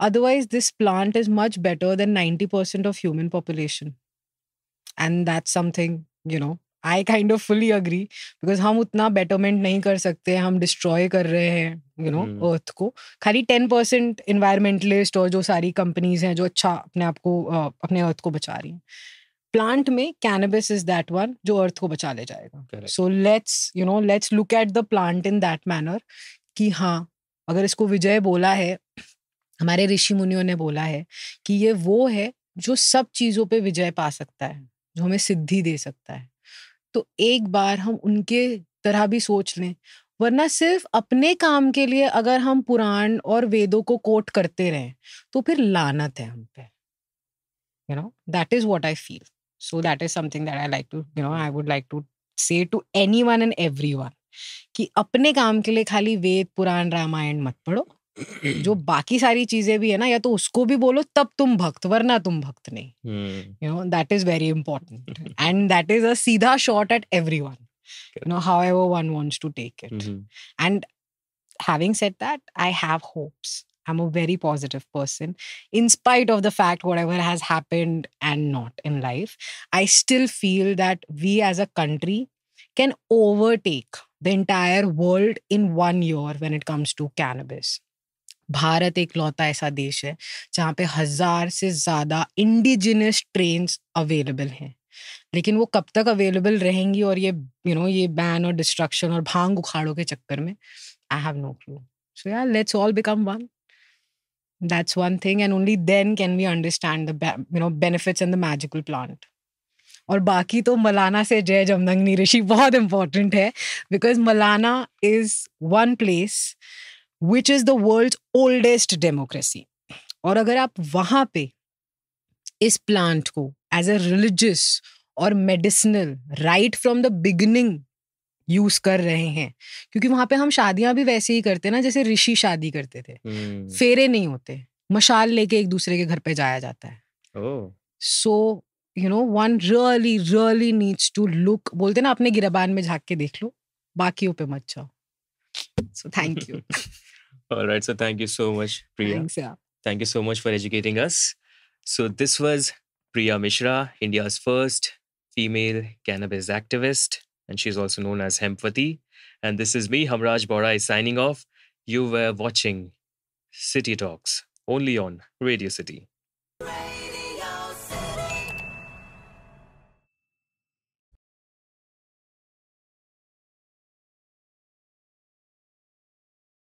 otherwise this plant is much better than ninety percent of human population and that something you know I kind of fully agree because हम उतना betterment नहीं कर सकते हम destroy कर रहे हैं you know अर्थ को खाली टेन परसेंट इन्वायरमेंटलिस्ट और जो सारी कंपनीज हैं जो अच्छा अपने आप को अपने अर्थ को बचा रही हैं प्लांट में कैनबिस इज दैट वन जो अर्थ को बचा ले जाएगा so let's you know let's look at the plant in that manner कि हाँ अगर इसको विजय बोला है हमारे ऋषि मुनियों ने बोला है कि ये वो है जो सब चीज़ों पे विजय पा सकता है जो हमें सिद्धि दे सकता है तो एक बार हम उनके तरह भी सोच लें वरना सिर्फ अपने काम के लिए अगर हम पुराण और वेदों को कोट करते रहें तो फिर लानत है हम पे you know that is what I feel so that is something that I like to you know I would like to say to anyone and everyone कि अपने काम के लिए खाली वेद पुराण रामायण मत पढ़ो जो बाकी सारी चीजें भी है ना या तो उसको भी बोलो तब तुम भक्त वरना तुम भक्त नहीं you know that is very important and that is a सीधा shot at everyone you know however one wants to take it and having said that, I have hopes. I'm a very positive person, in spite of the fact whatever has happened and not in life. I still feel that we as a country can overtake the entire world in one year when it comes to cannabis. Bharat एक लौता ऐसा देश है जहाँ पे हजार से ज़्यादा इंडिजिनस ट्रेन अवेलेबल हैं लेकिन वो कब तक अवेलेबल रहेंगी और ये यू you नो know, ये बैन और डिस्ट्रक्शन और भांग उखाड़ों के चक्कर में I have no clue so यार let's all become one that's one thing and only then can we understand the no benefits benefits the magical plant और बाकी तो मलाना से जय जमदंगनी ऋषि बहुत इंपॉर्टेंट है because Malana is one place which is the world oldest democracy और अगर आप वहां पे इस प्लांट को एज अ रिलीजियस और medicinal right from the beginning use कर रहे हैं क्योंकि वहां पे हम शादियां भी वैसे ही करते ना जैसे ऋषि शादी करते थे hmm. फेरे नहीं होते मशाल लेके एक दूसरे के घर पे जाया जाता है so you know one really really needs to look बोलते ना अपने गिरबान में झाक के देख लो बाकी पे मत जाओ So thank you. All right. So thank you so much, Priya. Thanks, yeah. Thank you so much for educating us. So this was Priya Mishra, India's first female cannabis activist, and she's also known as Hempati. And this is me, Hamraj Borai, signing off. You were watching City Talks only on Radio City.